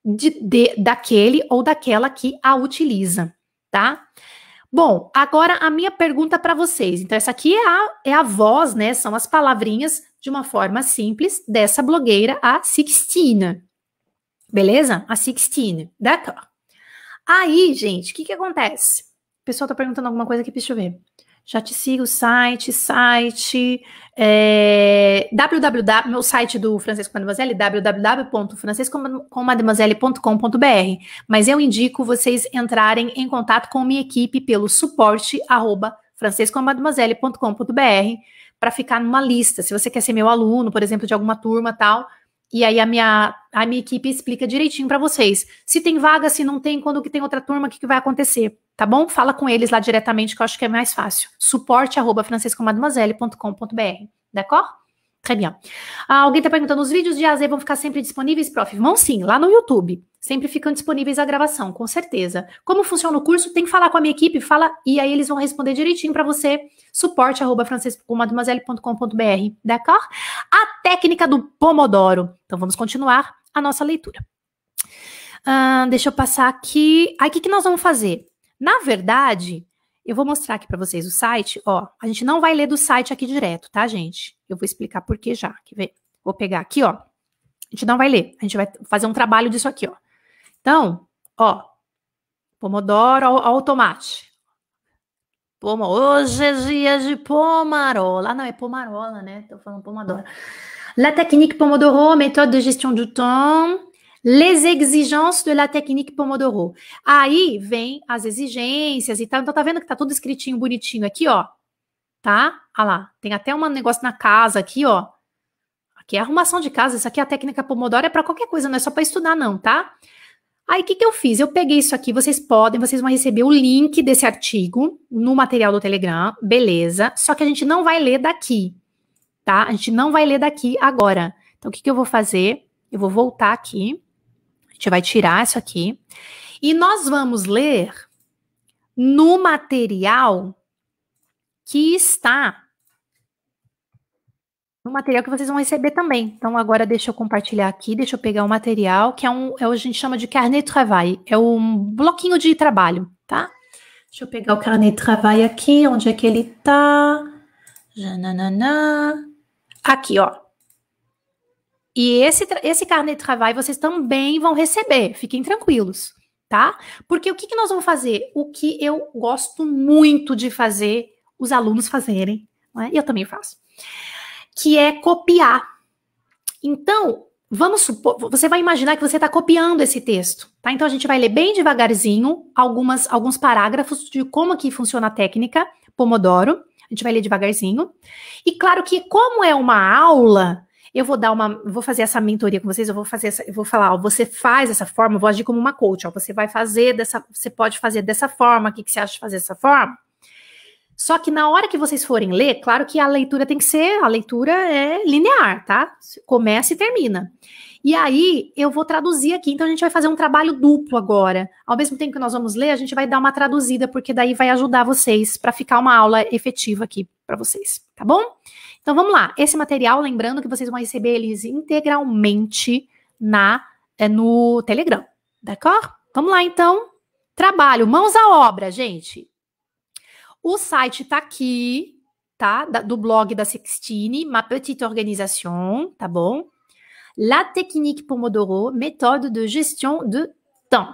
de, de, daquele ou daquela que a utiliza, tá? Bom, agora a minha pergunta para vocês. Então, essa aqui é a, é a voz, né? São as palavrinhas de uma forma simples dessa blogueira, a Sixtina. Beleza? A Sixtine. D'accord. Aí, gente, o que que acontece? O pessoal tá perguntando alguma coisa aqui, deixa eu ver. Já te sigo, site, site, é, www, meu site do Francisco Mademoiselle, www.francescomademoiselle.com.br. Mas eu indico vocês entrarem em contato com minha equipe pelo suporte, arroba, francescomademoiselle.com.br para ficar numa lista. Se você quer ser meu aluno, por exemplo, de alguma turma tal, e aí a minha, a minha equipe explica direitinho para vocês. Se tem vaga, se não tem, quando que tem outra turma, o que, que vai acontecer, tá bom? Fala com eles lá diretamente, que eu acho que é mais fácil. Suporte arroba francescomademoiselle.com.br, d'accord? Très bien. Ah, alguém está perguntando, os vídeos de AZ vão ficar sempre disponíveis, prof? Vão sim, lá no YouTube. Sempre ficam disponíveis a gravação, com certeza. Como funciona o curso? Tem que falar com a minha equipe, fala, e aí eles vão responder direitinho para você suporte@francescomademoiselle.com.br, d'accord? A técnica do pomodoro. Então vamos continuar a nossa leitura. Uh, deixa eu passar aqui. Aí o que, que nós vamos fazer? Na verdade, eu vou mostrar aqui para vocês o site. Ó, a gente não vai ler do site aqui direto, tá, gente? Eu vou explicar por que já. Quer ver? Vou pegar aqui, ó. A gente não vai ler. A gente vai fazer um trabalho disso aqui, ó. Então, ó. Pomodoro ao, ao tomate. Poma, hoje é dia de pomarola. Ah, não, é pomarola, né? Estou falando pomadora. La technique Pomodoro, méthode de gestão do tempo. Les exigences de la technique Pomodoro. Aí vem as exigências e tal. Então, tá vendo que tá tudo escritinho, bonitinho aqui, ó. Tá? Ah lá, tem até um negócio na casa aqui, ó. Aqui é arrumação de casa. Isso aqui é a técnica Pomodoro, é para qualquer coisa, não é só para estudar, não, tá? Aí, o que, que eu fiz? Eu peguei isso aqui, vocês podem, vocês vão receber o link desse artigo no material do Telegram, beleza. Só que a gente não vai ler daqui, tá? A gente não vai ler daqui agora. Então, o que, que eu vou fazer? Eu vou voltar aqui, a gente vai tirar isso aqui, e nós vamos ler no material que está no material que vocês vão receber também. Então, agora deixa eu compartilhar aqui, deixa eu pegar o material, que é um, é o que a gente chama de carnet de trabalho, é um bloquinho de trabalho, tá? Deixa eu pegar o carnet de trabalho aqui, onde é que ele tá? Jananana. Aqui, ó. E esse, esse carnet de trabalho vocês também vão receber, fiquem tranquilos, tá? Porque o que, que nós vamos fazer? O que eu gosto muito de fazer os alunos fazerem, né? e eu também faço que é copiar. Então, vamos supor, você vai imaginar que você está copiando esse texto, tá? Então a gente vai ler bem devagarzinho algumas, alguns parágrafos de como que funciona a técnica Pomodoro. A gente vai ler devagarzinho. E claro que como é uma aula, eu vou dar uma, vou fazer essa mentoria com vocês, eu vou fazer essa, eu vou falar, ó, você faz essa forma, eu vou agir como uma coach, ó, você vai fazer dessa, você pode fazer dessa forma, o que, que você acha de fazer dessa forma? Só que na hora que vocês forem ler, claro que a leitura tem que ser, a leitura é linear, tá? Começa e termina. E aí eu vou traduzir aqui, então a gente vai fazer um trabalho duplo agora. Ao mesmo tempo que nós vamos ler, a gente vai dar uma traduzida, porque daí vai ajudar vocês para ficar uma aula efetiva aqui para vocês, tá bom? Então vamos lá. Esse material, lembrando que vocês vão receber eles integralmente na é, no Telegram, d'accord? Vamos lá então. Trabalho, mãos à obra, gente. Le site est ici, du blog da Sextine, ma petite organisation, tá La technique Pomodoro, méthode de gestion de temps.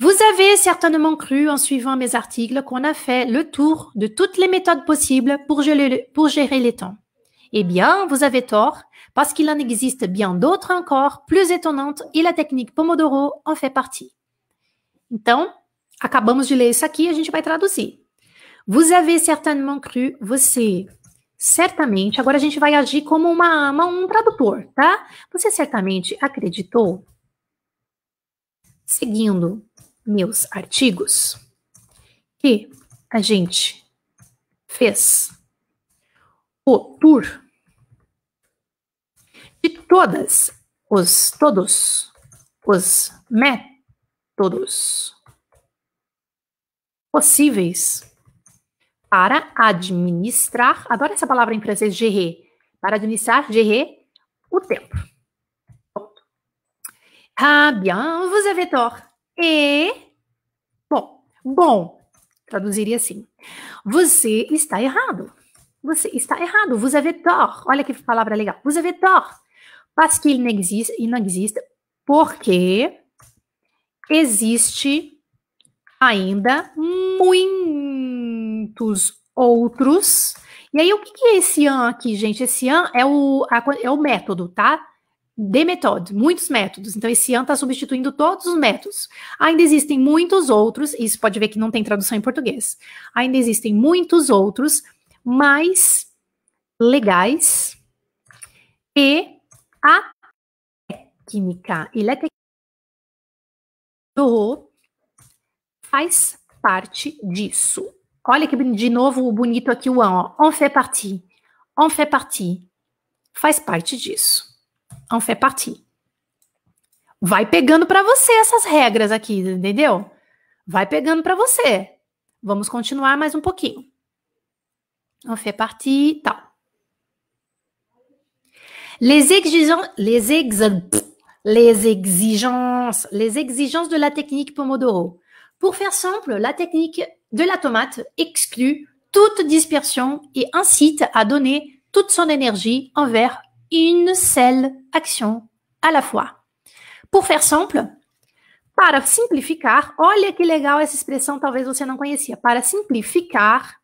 Vous avez certainement cru, en suivant mes articles, qu'on a fait le tour de toutes les méthodes possibles pour gérer, pour gérer les temps. Eh bien, vous avez tort, parce qu'il en existe bien d'autres encore plus étonnantes et la technique Pomodoro en fait partie. Donc, acabamos de ler isso aqui, a gente vai traduzir. Vous avez certainement cru, você certamente, agora a gente vai agir como uma ama, um tradutor, tá? Você certamente acreditou, seguindo meus artigos, que a gente fez o tour de todas os, todos os métodos possíveis para administrar, adoro essa palavra em francês, gerer para administrar, gerer o tempo. Ah, bien, vous avez tort. E, bom, bom, traduziria assim, você está errado. Você está errado, vous avez tort. Olha que palavra legal, vous avez tort. Parce qu'il Ele não n'existe, porque existe ainda muitos outros. E aí, o que, é esse an aqui, gente? Esse an é o, a, é o método, tá? de método. muitos métodos. Então, esse an está substituindo todos os métodos. Ainda existem muitos outros, isso pode ver que não tem tradução em português. Ainda existem muitos outros mais legais e a técnica. E a técnica faz parte disso. Olha que de novo o bonito aqui o an, ó. on fait partie, on fait partie, faz parte disso, on fait partie. Vai pegando para você essas regras aqui, entendeu? Vai pegando para você. Vamos continuar mais um pouquinho. On fait partie, tal. Les exigences, les, ex, les exigences, les exigences de la technique Pomodoro. Pour faire simple, la technique de la tomate exclut toute dispersion et incite à donner toute son énergie envers une seule action à la fois. Pour faire simple, para simplificar, olha que legal essa expressão, talvez você não conhecia. Para simplificar,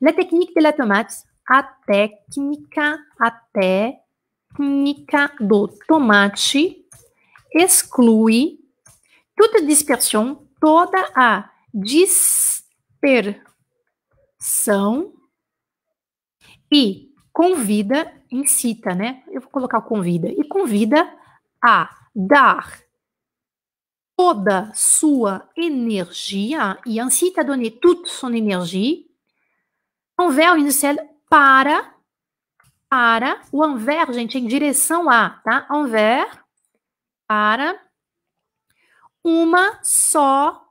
la technique de la tomate, a técnica, a técnica tomate exclui toda dispersão, toda a dispersão e convida, incita, né? Eu vou colocar convida. E convida a dar toda sua energia e incita à donner toute son énergie envers une selle para para o envers, gente, em direção a, tá? Envers para uma só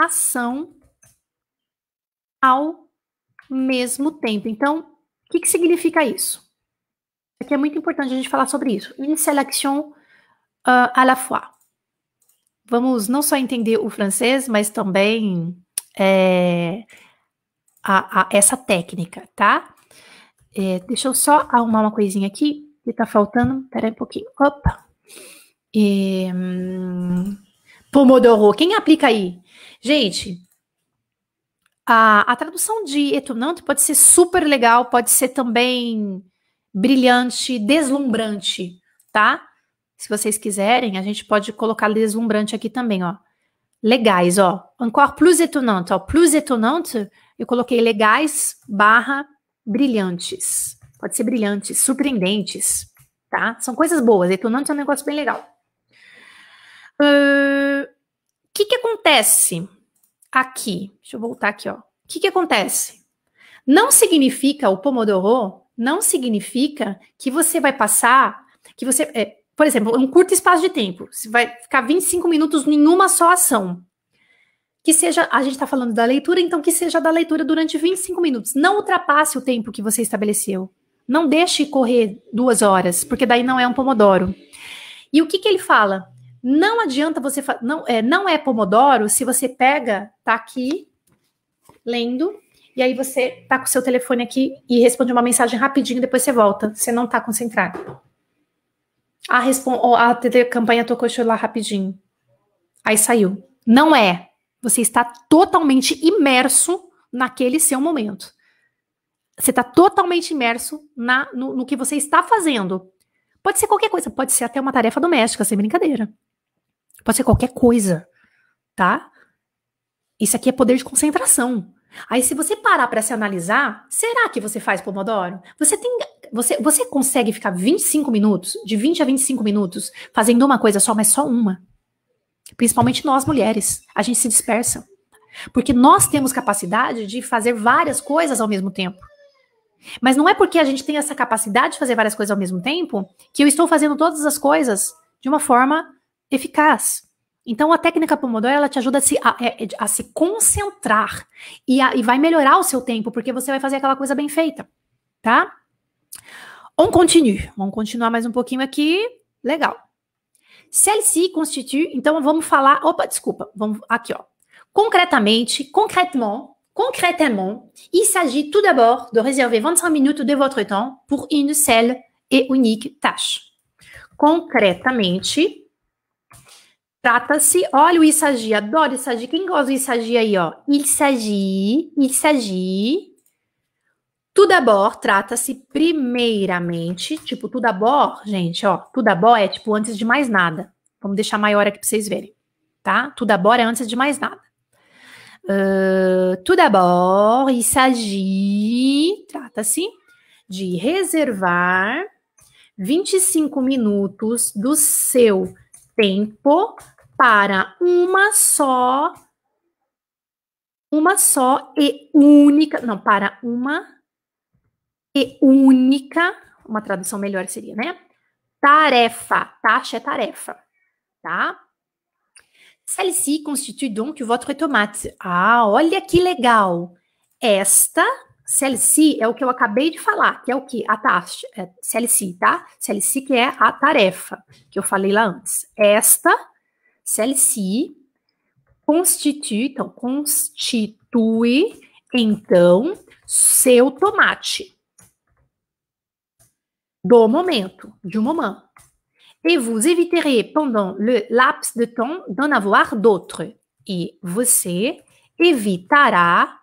ação ao mesmo tempo. Então, o que, que significa isso? Aqui é muito importante a gente falar sobre isso. Une selection uh, ah, à la fois. Vamos não só entender o francês, mas também é, a, a, essa técnica, tá? É, deixa eu só arrumar uma coisinha aqui que tá faltando. Pera aí um pouquinho. Opa! E, hum, Pomodoro. Quem aplica aí? Gente, a, a tradução de etunante pode ser super legal, pode ser também brilhante, deslumbrante, tá? Se vocês quiserem, a gente pode colocar deslumbrante aqui também, ó. Legais, ó. Encore plus étonnante, ó. Plus étonnante, eu coloquei legais barra brilhantes. Pode ser brilhantes, surpreendentes, tá? São coisas boas. Étonnante é um negócio bem legal. O ah, que, que acontece aqui? Deixa eu voltar aqui, ó. O que, que acontece? Não significa o Pomodoro, não significa que você vai passar, que você. É, por exemplo, um curto espaço de tempo. Você vai ficar 25 minutos nenhuma só ação. Que seja, a gente está falando da leitura, então que seja da leitura durante 25 minutos. Não ultrapasse o tempo que você estabeleceu. Não deixe correr duas horas, porque daí não é um pomodoro. E o que, que ele fala? Não adianta você não é, não é pomodoro se você pega, tá aqui lendo e aí você tá com o seu telefone aqui e responde uma mensagem rapidinho, depois você volta. Você não tá concentrado. A, a campanha tocou lá rapidinho. Aí saiu. Não é. Você está totalmente imerso naquele seu momento. Você está totalmente imerso na, no, no que você está fazendo. Pode ser qualquer coisa, pode ser até uma tarefa doméstica, sem brincadeira. Pode ser qualquer coisa, tá? Isso aqui é poder de concentração. Aí, se você parar para se analisar, será que você faz Pomodoro? Você tem. Você, você consegue ficar 25 minutos, de 20 a 25 minutos, fazendo uma coisa só, mas só uma. Principalmente nós mulheres. A gente se dispersa. Porque nós temos capacidade de fazer várias coisas ao mesmo tempo. Mas não é porque a gente tem essa capacidade de fazer várias coisas ao mesmo tempo que eu estou fazendo todas as coisas de uma forma eficaz. Então, a técnica Pomodoro, ela te ajuda a se, a, é, a se concentrar e, a, e vai melhorar o seu tempo, porque você vai fazer aquela coisa bem feita, tá? On continue. Vamos continuar mais um pouquinho aqui. Legal. Celle-ci constitui, então vamos falar, opa, desculpa, vamos aqui, ó. Concretamente, concretement, concretement, il s'agit tout d'abord de réserver 25 minutes de votre temps pour une seule et unique tâche. Concretamente, Trata-se, olha o Isagi, adoro Isagi. Quem gosta do Isagi aí, ó? Isagi, Isagi. Tudabor trata-se primeiramente, tipo, tudo Tudabor, gente, ó, tudo Tudabor é tipo antes de mais nada. Vamos deixar maior aqui para vocês verem, tá? tudo Tudabor é antes de mais nada. Uh, Tudabor, Isagi, trata-se de reservar 25 minutos do seu tempo para uma só uma só e única, não, para uma e única, uma tradução melhor seria, né? Tarefa, taxa é tarefa, tá? Celle-ci constitui donc votre tomate. Ah, olha que legal! Esta, celle-ci, é o que eu acabei de falar, que é o que? A taxa, é, celle-ci, tá? Celle-ci que é a tarefa, que eu falei lá antes. Esta Celle-ci constitui, então, constitui, então, seu tomate do momento, du moment. E vous éviterez pendant le laps de temps d'en avoir d'autres. E você evitará,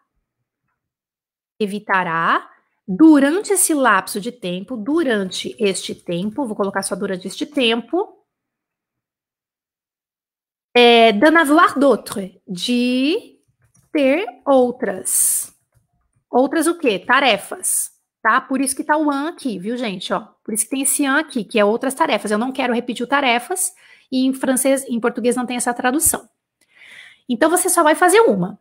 evitará durante esse lapso de tempo, durante este tempo, vou colocar só durante este tempo, é, d'en avoir d'autres, de ter outras. Outras o quê? Tarefas, tá? Por isso que tá o an aqui, viu, gente? Ó, por isso que tem esse an aqui, que é outras tarefas. Eu não quero repetir tarefas, e em francês, em português não tem essa tradução. Então você só vai fazer uma.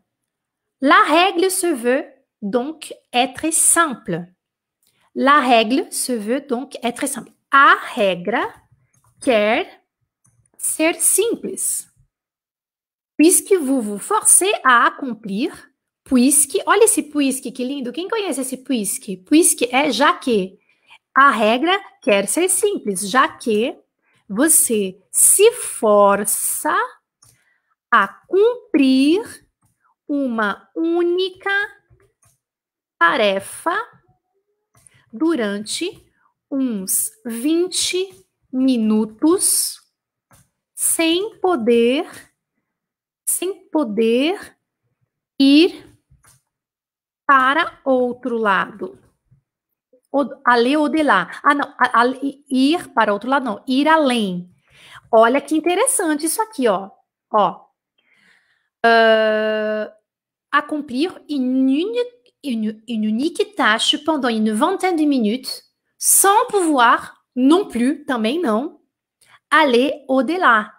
La règle se veut donc être simple. La règle se veut donc être simple. A regra quer ser simples puisque vous vous forcez à accomplir, puisque, olha esse puisque, que lindo, quem conhece esse puisque? Puisque é já que. A regra quer ser simples, já que você se força a cumprir uma única tarefa durante uns 20 minutos sem poder sem poder ir para outro lado. Além ou de lá. Ah, não. A, a, ir para outro lado, não. Ir além. Olha que interessante isso aqui, ó. Ó. Uh, ah, accomplir une, une, une unique tâche pendant une vingtaine de minutes sans pouvoir non plus, também não, aller au-delà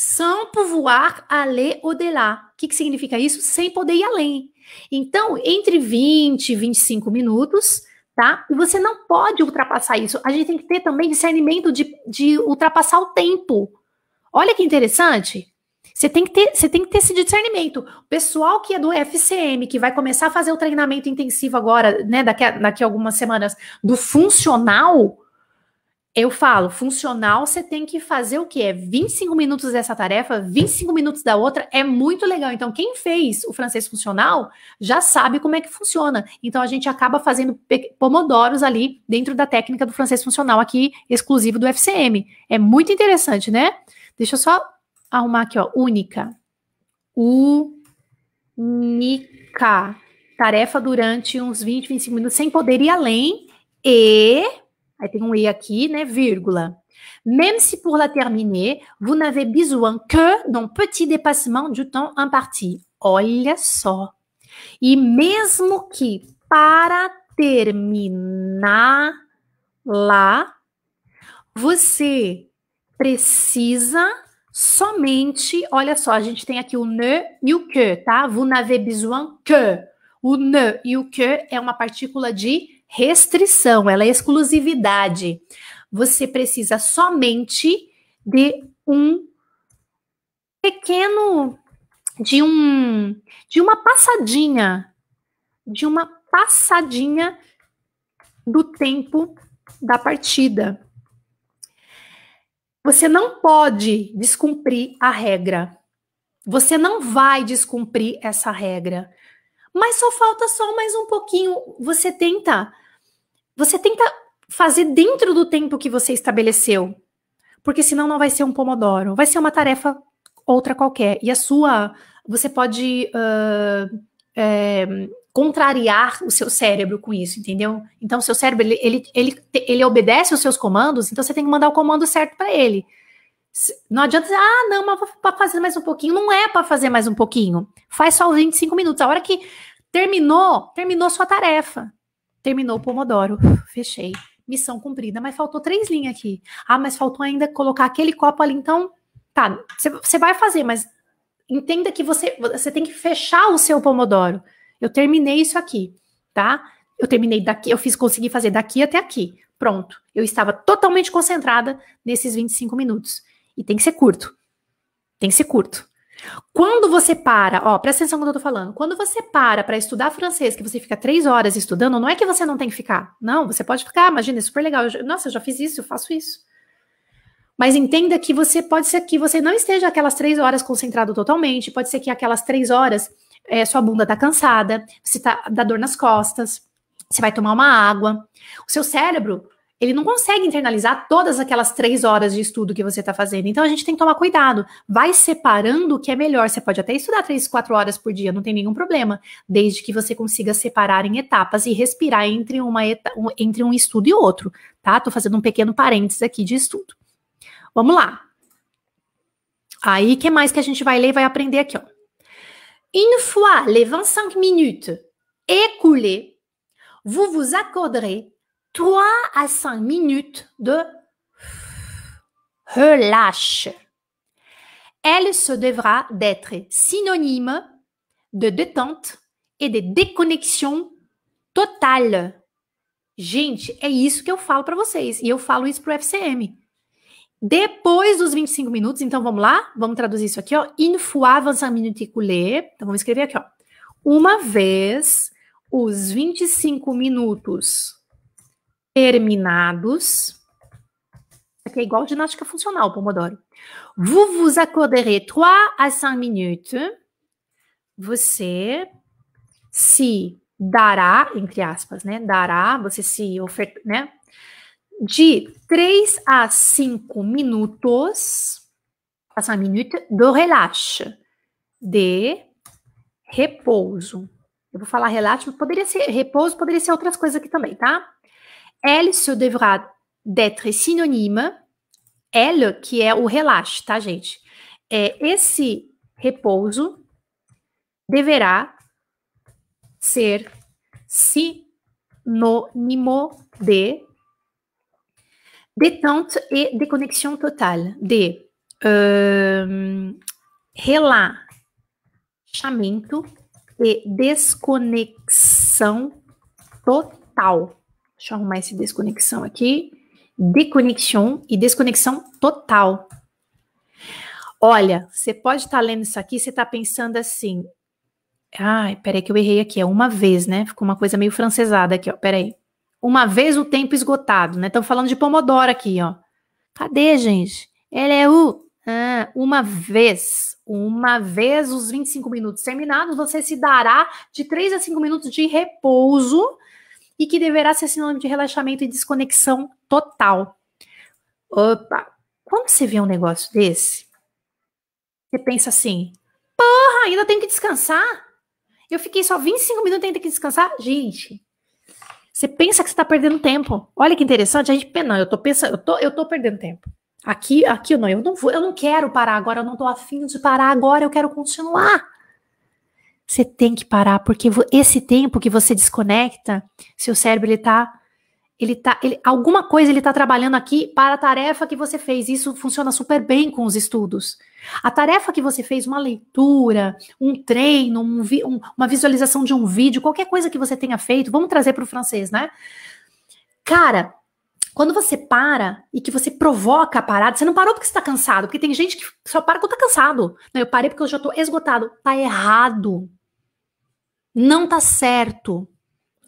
sans pouvoir aller au-delà. O que, que significa isso? Sem poder ir além. Então, entre 20 e 25 minutos, tá? E você não pode ultrapassar isso. A gente tem que ter também discernimento de, de ultrapassar o tempo. Olha que interessante. Você tem que, ter, você tem que ter esse discernimento. O pessoal que é do FCM, que vai começar a fazer o treinamento intensivo agora, né, daqui a, daqui a algumas semanas, do funcional, eu falo, funcional, você tem que fazer o que? É 25 minutos dessa tarefa, 25 minutos da outra, é muito legal. Então, quem fez o francês funcional já sabe como é que funciona. Então, a gente acaba fazendo pomodoros ali dentro da técnica do francês funcional, aqui exclusivo do FCM. É muito interessante, né? Deixa eu só arrumar aqui, ó. Única. Única. Tarefa durante uns 20, 25 minutos, sem poder ir além. E Aí tem um E aqui, né? Vírgula. Même si pour la terminer, vous n'avez besoin que d'un petit dépassement du temps imparti. Olha só. E mesmo que para terminar lá, você precisa somente, olha só, a gente tem aqui o ne e o que, tá? Vous n'avez besoin que. O ne e o que é uma partícula de restrição, ela é exclusividade. Você precisa somente de um pequeno de um de uma passadinha de uma passadinha do tempo da partida. Você não pode descumprir a regra. Você não vai descumprir essa regra mas só falta só mais um pouquinho. Você tenta, você tenta fazer dentro do tempo que você estabeleceu, porque senão não vai ser um pomodoro, vai ser uma tarefa outra qualquer. E a sua, você pode uh, é, contrariar o seu cérebro com isso, entendeu? Então, seu cérebro, ele, ele, ele, ele obedece os seus comandos, então você tem que mandar o comando certo para ele. Não adianta dizer, ah, não, mas para fazer mais um pouquinho. Não é para fazer mais um pouquinho. Faz só os 25 minutos. A hora que Terminou, terminou sua tarefa. Terminou o Pomodoro. Fechei. Missão cumprida, mas faltou três linhas aqui. Ah, mas faltou ainda colocar aquele copo ali. Então, tá, você vai fazer, mas entenda que você, você tem que fechar o seu Pomodoro. Eu terminei isso aqui, tá? Eu terminei daqui, eu fiz, consegui fazer daqui até aqui. Pronto. Eu estava totalmente concentrada nesses 25 minutos. E tem que ser curto. Tem que ser curto. Quando você para, ó, presta atenção no que eu tô falando. Quando você para para estudar francês, que você fica três horas estudando, não é que você não tem que ficar. Não, você pode ficar, imagina, é super legal. Eu, nossa, eu já fiz isso, eu faço isso. Mas entenda que você pode ser que você não esteja aquelas três horas concentrado totalmente, pode ser que aquelas três horas é, sua bunda tá cansada, você tá, dá dor nas costas, você vai tomar uma água. O seu cérebro ele não consegue internalizar todas aquelas três horas de estudo que você está fazendo. Então a gente tem que tomar cuidado. Vai separando o que é melhor. Você pode até estudar três, quatro horas por dia, não tem nenhum problema, desde que você consiga separar em etapas e respirar entre, uma entre um estudo e outro, tá? Tô fazendo um pequeno parênteses aqui de estudo. Vamos lá. Aí, que mais que a gente vai ler e vai aprender aqui, ó. Une fois les 25 minutes écoulées, vous vous accorderez 3 à 5 minutes de relâche. Elle se devra d'être synonyme de détente e de déconnexion total. Gente, é isso que eu falo para vocês e eu falo isso pro FCM. Depois dos 25 minutos, então vamos lá, vamos traduzir isso aqui, ó. Une fois 25 minutes écoulées. Então vamos escrever aqui, ó. Uma vez os 25 minutos terminados. Aqui é igual ginástica funcional, Pomodoro. Vous vous accorderez 3 a 5 minutes. Você se dará, entre aspas, né? Dará, você se oferta, né? De 3 a 5 minutos, a 5 minutos, do relaxe, de repouso. Eu vou falar relaxe, poderia ser repouso, poderia ser outras coisas aqui também, tá? Elle se devra d'être sinônime. Elle, que é o relaxe, tá, gente? É, esse repouso deverá ser sinônimo de détente e déconnexion totale, de hum, relaxamento e desconexão total. Deixa eu arrumar esse desconexão aqui. Deconexão e desconexão total. Olha, você pode estar tá lendo isso aqui, você está pensando assim. Ai, peraí que eu errei aqui, é uma vez, né? Ficou uma coisa meio francesada aqui, ó. Peraí. Uma vez o tempo esgotado, né? Estão falando de Pomodoro aqui, ó. Cadê, gente? Ele é o. Ah, uma vez. Uma vez os 25 minutos terminados, você se dará de 3 a 5 minutos de repouso e que deverá ser sinônimo de relaxamento e desconexão total. Opa! Quando você vê um negócio desse, você pensa assim: porra, ainda tenho que descansar? Eu fiquei só 25 minutos e ainda que descansar? Gente, você pensa que você está perdendo tempo. Olha que interessante, a gente, não, eu tô pensando, eu tô, eu tô perdendo tempo. Aqui, aqui não, eu não vou, eu não quero parar agora, eu não tô afim de parar agora, eu quero continuar. Você tem que parar, porque esse tempo que você desconecta, seu cérebro ele tá ele tá, ele, alguma coisa ele está trabalhando aqui para a tarefa que você fez. Isso funciona super bem com os estudos. A tarefa que você fez, uma leitura, um treino, um vi, um, uma visualização de um vídeo, qualquer coisa que você tenha feito, vamos trazer para o francês, né? Cara, quando você para e que você provoca a parada, você não parou porque está cansado, porque tem gente que só para quando está cansado. Não, eu parei porque eu já estou esgotado. Tá errado não tá certo.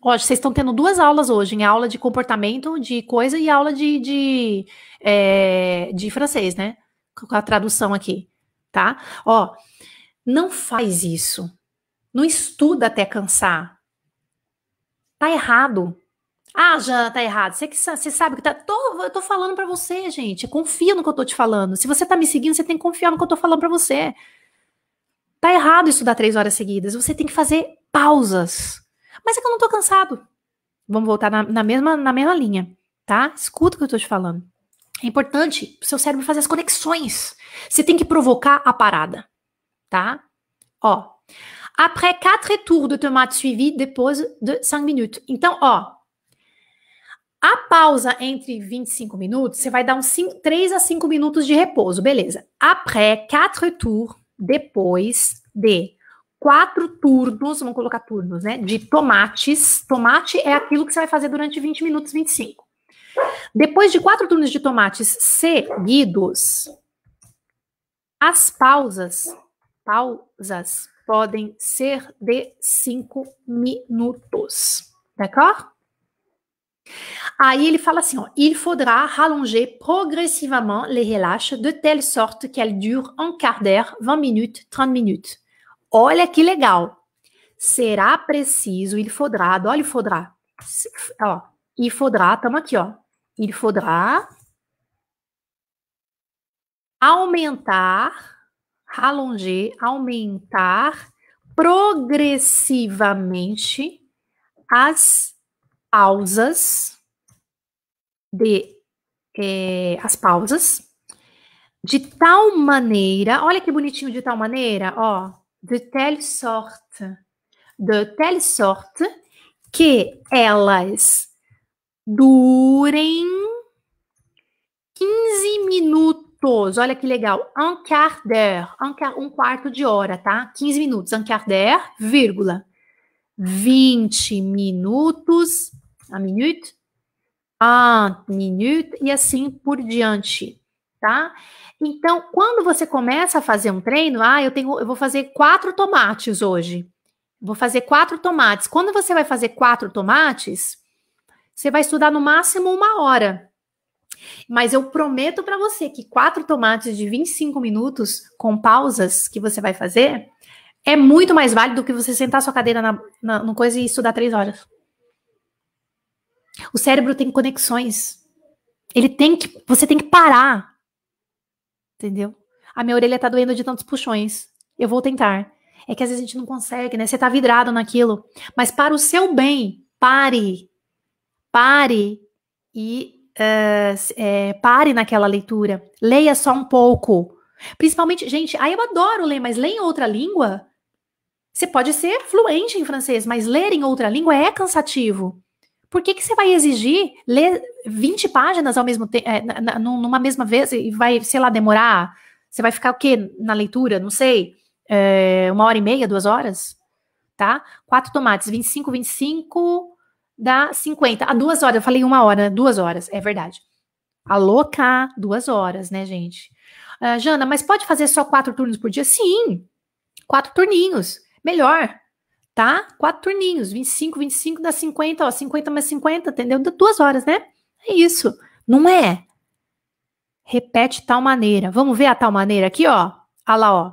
Ó, vocês estão tendo duas aulas hoje, em aula de comportamento de coisa e aula de, de, é, de francês, né? Com a tradução aqui, tá? Ó, não faz isso. Não estuda até cansar. Tá errado. Ah, já tá errado. Você, que, você sabe que tá. Tô, eu tô falando para você, gente. Confia no que eu tô te falando. Se você tá me seguindo, você tem que confiar no que eu tô falando para você. Tá errado estudar três horas seguidas. Você tem que fazer pausas. Mas é que eu não tô cansado. Vamos voltar na, na mesma, na mesma linha, tá? Escuta o que eu tô te falando. É importante pro seu cérebro fazer as conexões. Você tem que provocar a parada, tá? Ó. Après quatre tours de tomate suivi, depois de cinco minutos. Então, ó. A pausa entre 25 minutos, você vai dar uns três 3 a 5 minutos de repouso, beleza. Après quatre tours, depois de quatro turnos, vamos colocar turnos, né? De tomates. Tomate é aquilo que você vai fazer durante 20 minutos, 25. Depois de quatro turnos de tomates seguidos, as pausas, pausas podem ser de cinco minutos. D'accord? Aí ele fala assim, ó, il faudra rallonger progressivement les relâches de telle sorte qu'elles durent un quart d'heure, 20 minutes, 30 minutes. Olha que legal. Será preciso ir fodrado. olha fodrá. Ó, e fodrá. estamos aqui, ó. Ele fodrá aumentar, allonger, aumentar progressivamente as pausas de é, as pausas de tal maneira, olha que bonitinho de tal maneira, ó, de telle sorte, de telle sorte que elas durem 15 minutos. Olha que legal. Un quart d'heure, um quarto de hora, tá? 15 minutos, un quart d'heure, vírgula. 20 minutos, a minute, 1 minute e assim por diante tá? Então, quando você começa a fazer um treino, ah, eu tenho, eu vou fazer quatro tomates hoje. Vou fazer quatro tomates. Quando você vai fazer quatro tomates, você vai estudar no máximo uma hora. Mas eu prometo para você que quatro tomates de 25 minutos com pausas que você vai fazer é muito mais válido do que você sentar sua cadeira na, na, no coisa e estudar três horas. O cérebro tem conexões. Ele tem que, você tem que parar Entendeu? A minha orelha tá doendo de tantos puxões. Eu vou tentar. É que às vezes a gente não consegue, né? Você tá vidrado naquilo. Mas para o seu bem, pare. Pare e uh, é, pare naquela leitura. Leia só um pouco. Principalmente, gente, aí eu adoro ler, mas ler em outra língua. Você pode ser fluente em francês, mas ler em outra língua é cansativo por que, que você vai exigir ler 20 páginas ao mesmo tempo, é, numa mesma vez e vai, sei lá, demorar? Você vai ficar o quê na leitura? Não sei. É, uma hora e meia, duas horas? Tá? Quatro tomates, 25, 25, dá 50. ah, duas horas, eu falei uma hora, né? duas horas, é verdade. louca, duas horas, né, gente? Uh, Jana, mas pode fazer só quatro turnos por dia? Sim, quatro turninhos, melhor tá? Quatro turninhos, 25, 25 dá 50, ó, 50 mais 50, entendeu? Dá duas horas, né? É isso. Não é? Repete tal maneira. Vamos ver a tal maneira aqui, ó. Ah lá, ó.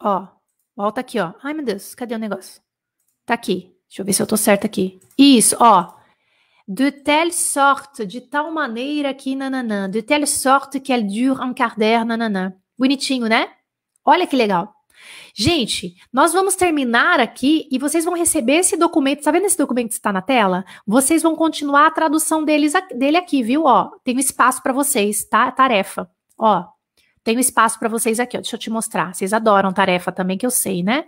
Ó, volta aqui, ó. Ai, meu Deus, cadê o negócio? Tá aqui. Deixa eu ver se eu tô certo aqui. Isso, ó. De telle sorte, de tal maneira que nananã. De telle sorte que elle dure un quart d'heure, nananã. Bonitinho, né? Olha que legal. Gente, nós vamos terminar aqui e vocês vão receber esse documento. Tá vendo esse documento que está na tela? Vocês vão continuar a tradução deles, dele aqui, viu? Ó, tem um espaço para vocês, tá? Tarefa. Ó, tem um espaço para vocês aqui, ó. Deixa eu te mostrar. Vocês adoram tarefa também, que eu sei, né?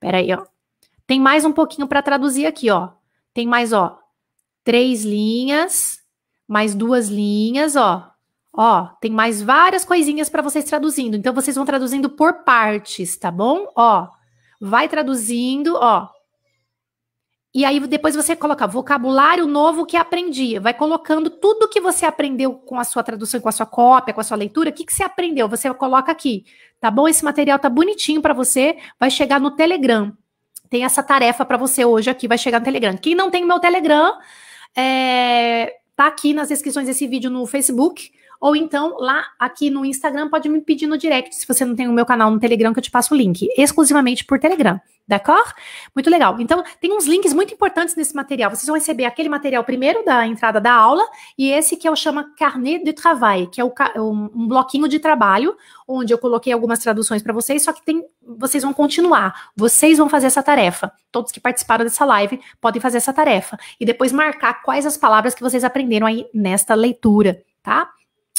Pera aí, ó. Tem mais um pouquinho para traduzir aqui, ó. Tem mais, ó, três linhas, mais duas linhas, ó. Ó, tem mais várias coisinhas para vocês traduzindo. Então vocês vão traduzindo por partes, tá bom? Ó, vai traduzindo, ó. E aí depois você coloca vocabulário novo que aprendi. Vai colocando tudo que você aprendeu com a sua tradução, com a sua cópia, com a sua leitura. O que, que você aprendeu? Você coloca aqui, tá bom? Esse material tá bonitinho para você. Vai chegar no Telegram. Tem essa tarefa para você hoje aqui. Vai chegar no Telegram. Quem não tem meu Telegram, é, tá aqui nas descrições desse vídeo no Facebook ou então, lá aqui no Instagram, pode me pedir no direct, se você não tem o meu canal no Telegram, que eu te passo o link, exclusivamente por Telegram. D'accord? Muito legal. Então, tem uns links muito importantes nesse material. Vocês vão receber aquele material primeiro da entrada da aula e esse que eu é chamo Carnet de Travail, que é o, um bloquinho de trabalho, onde eu coloquei algumas traduções para vocês, só que tem, vocês vão continuar. Vocês vão fazer essa tarefa. Todos que participaram dessa live podem fazer essa tarefa. E depois marcar quais as palavras que vocês aprenderam aí nesta leitura, tá?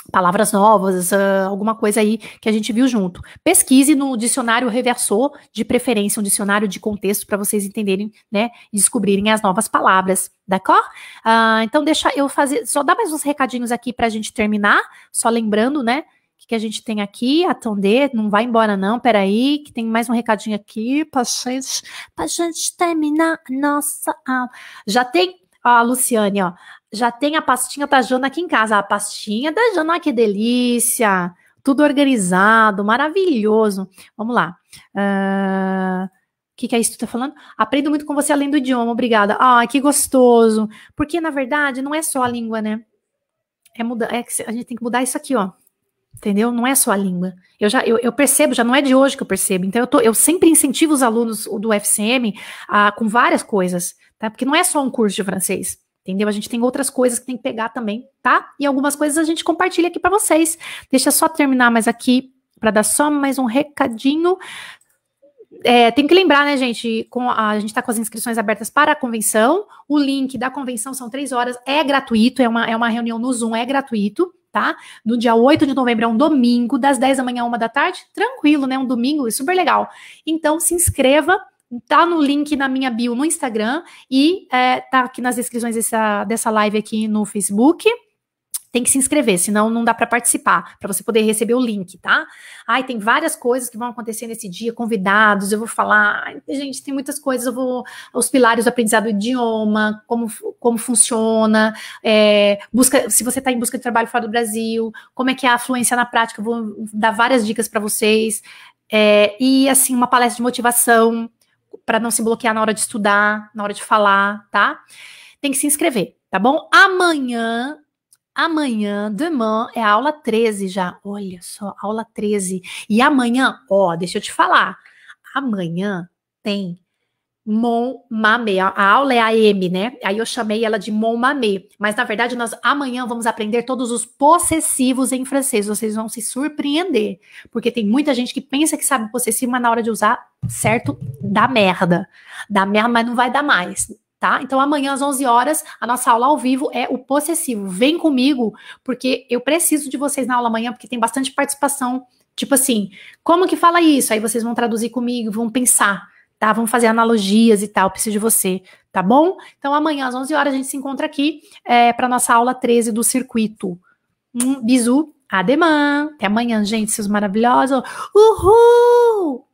palavras novas, uh, alguma coisa aí que a gente viu junto. Pesquise no dicionário Reversor, de preferência um dicionário de contexto para vocês entenderem, né, e descobrirem as novas palavras, d'accord? Uh, ah, então deixa eu fazer, só dar mais uns recadinhos aqui para a gente terminar, só lembrando, né, que, que a gente tem aqui, atender, não vai embora não, peraí, que tem mais um recadinho aqui para gente, gente terminar nossa aula. Já tem, ó, a Luciane, ó, já tem a pastinha da Jana aqui em casa. A pastinha da Jana, que delícia! Tudo organizado, maravilhoso. Vamos lá. Uh... O que, é isso que tu tá está falando? Aprendo muito com você além do idioma, obrigada. Ah, que gostoso. Porque, na verdade, não é só a língua, né? É mudar, é, a gente tem que mudar isso aqui, ó. Entendeu? Não é só a língua. Eu já eu, eu, percebo, já não é de hoje que eu percebo. Então, eu, tô, eu sempre incentivo os alunos do FCM a, com várias coisas, tá? Porque não é só um curso de francês entendeu? A gente tem outras coisas que tem que pegar também, tá? E algumas coisas a gente compartilha aqui para vocês. Deixa só terminar mais aqui para dar só mais um recadinho. É, tem que lembrar, né, gente? Com a, a gente está com as inscrições abertas para a convenção. O link da convenção são três horas, é gratuito, é uma, é uma reunião no Zoom, é gratuito tá? No dia 8 de novembro é um domingo, das 10 da manhã a 1 da tarde, tranquilo, né? Um domingo, super legal. Então se inscreva, tá no link na minha bio no Instagram e é, tá aqui nas descrições dessa, dessa live aqui no Facebook. Tem que se inscrever, senão não dá para participar, para você poder receber o link, tá? Ai, tem várias coisas que vão acontecer nesse dia, convidados, eu vou falar, ai, gente, tem muitas coisas, eu vou, os pilares do aprendizado do idioma, como, como funciona, é, busca, se você está em busca de trabalho fora do Brasil, como é que é a fluência na prática, eu vou dar várias dicas para vocês, é, e assim, uma palestra de motivação, para não se bloquear na hora de estudar, na hora de falar, tá? Tem que se inscrever, tá bom? Amanhã, amanhã, demain, é a aula 13 já. Olha só, aula 13. E amanhã, ó, deixa eu te falar. Amanhã tem Mon Mamé. A aula é a M, né? Aí eu chamei ela de Mon Mamé. Mas na verdade, nós amanhã vamos aprender todos os possessivos em francês. Vocês vão se surpreender, porque tem muita gente que pensa que sabe possessivo, mas na hora de usar, certo, dá merda. Dá merda, mas não vai dar mais. Tá? Então amanhã às 11 horas, a nossa aula ao vivo é o possessivo. Vem comigo, porque eu preciso de vocês na aula amanhã, porque tem bastante participação. Tipo assim, como que fala isso? Aí vocês vão traduzir comigo, vão pensar tá? Vamos fazer analogias e tal, preciso de você, tá bom? Então amanhã às 11 horas a gente se encontra aqui é, para nossa aula 13 do circuito. Um bisu, ademã. Até amanhã, gente, seus maravilhosos. Uhul!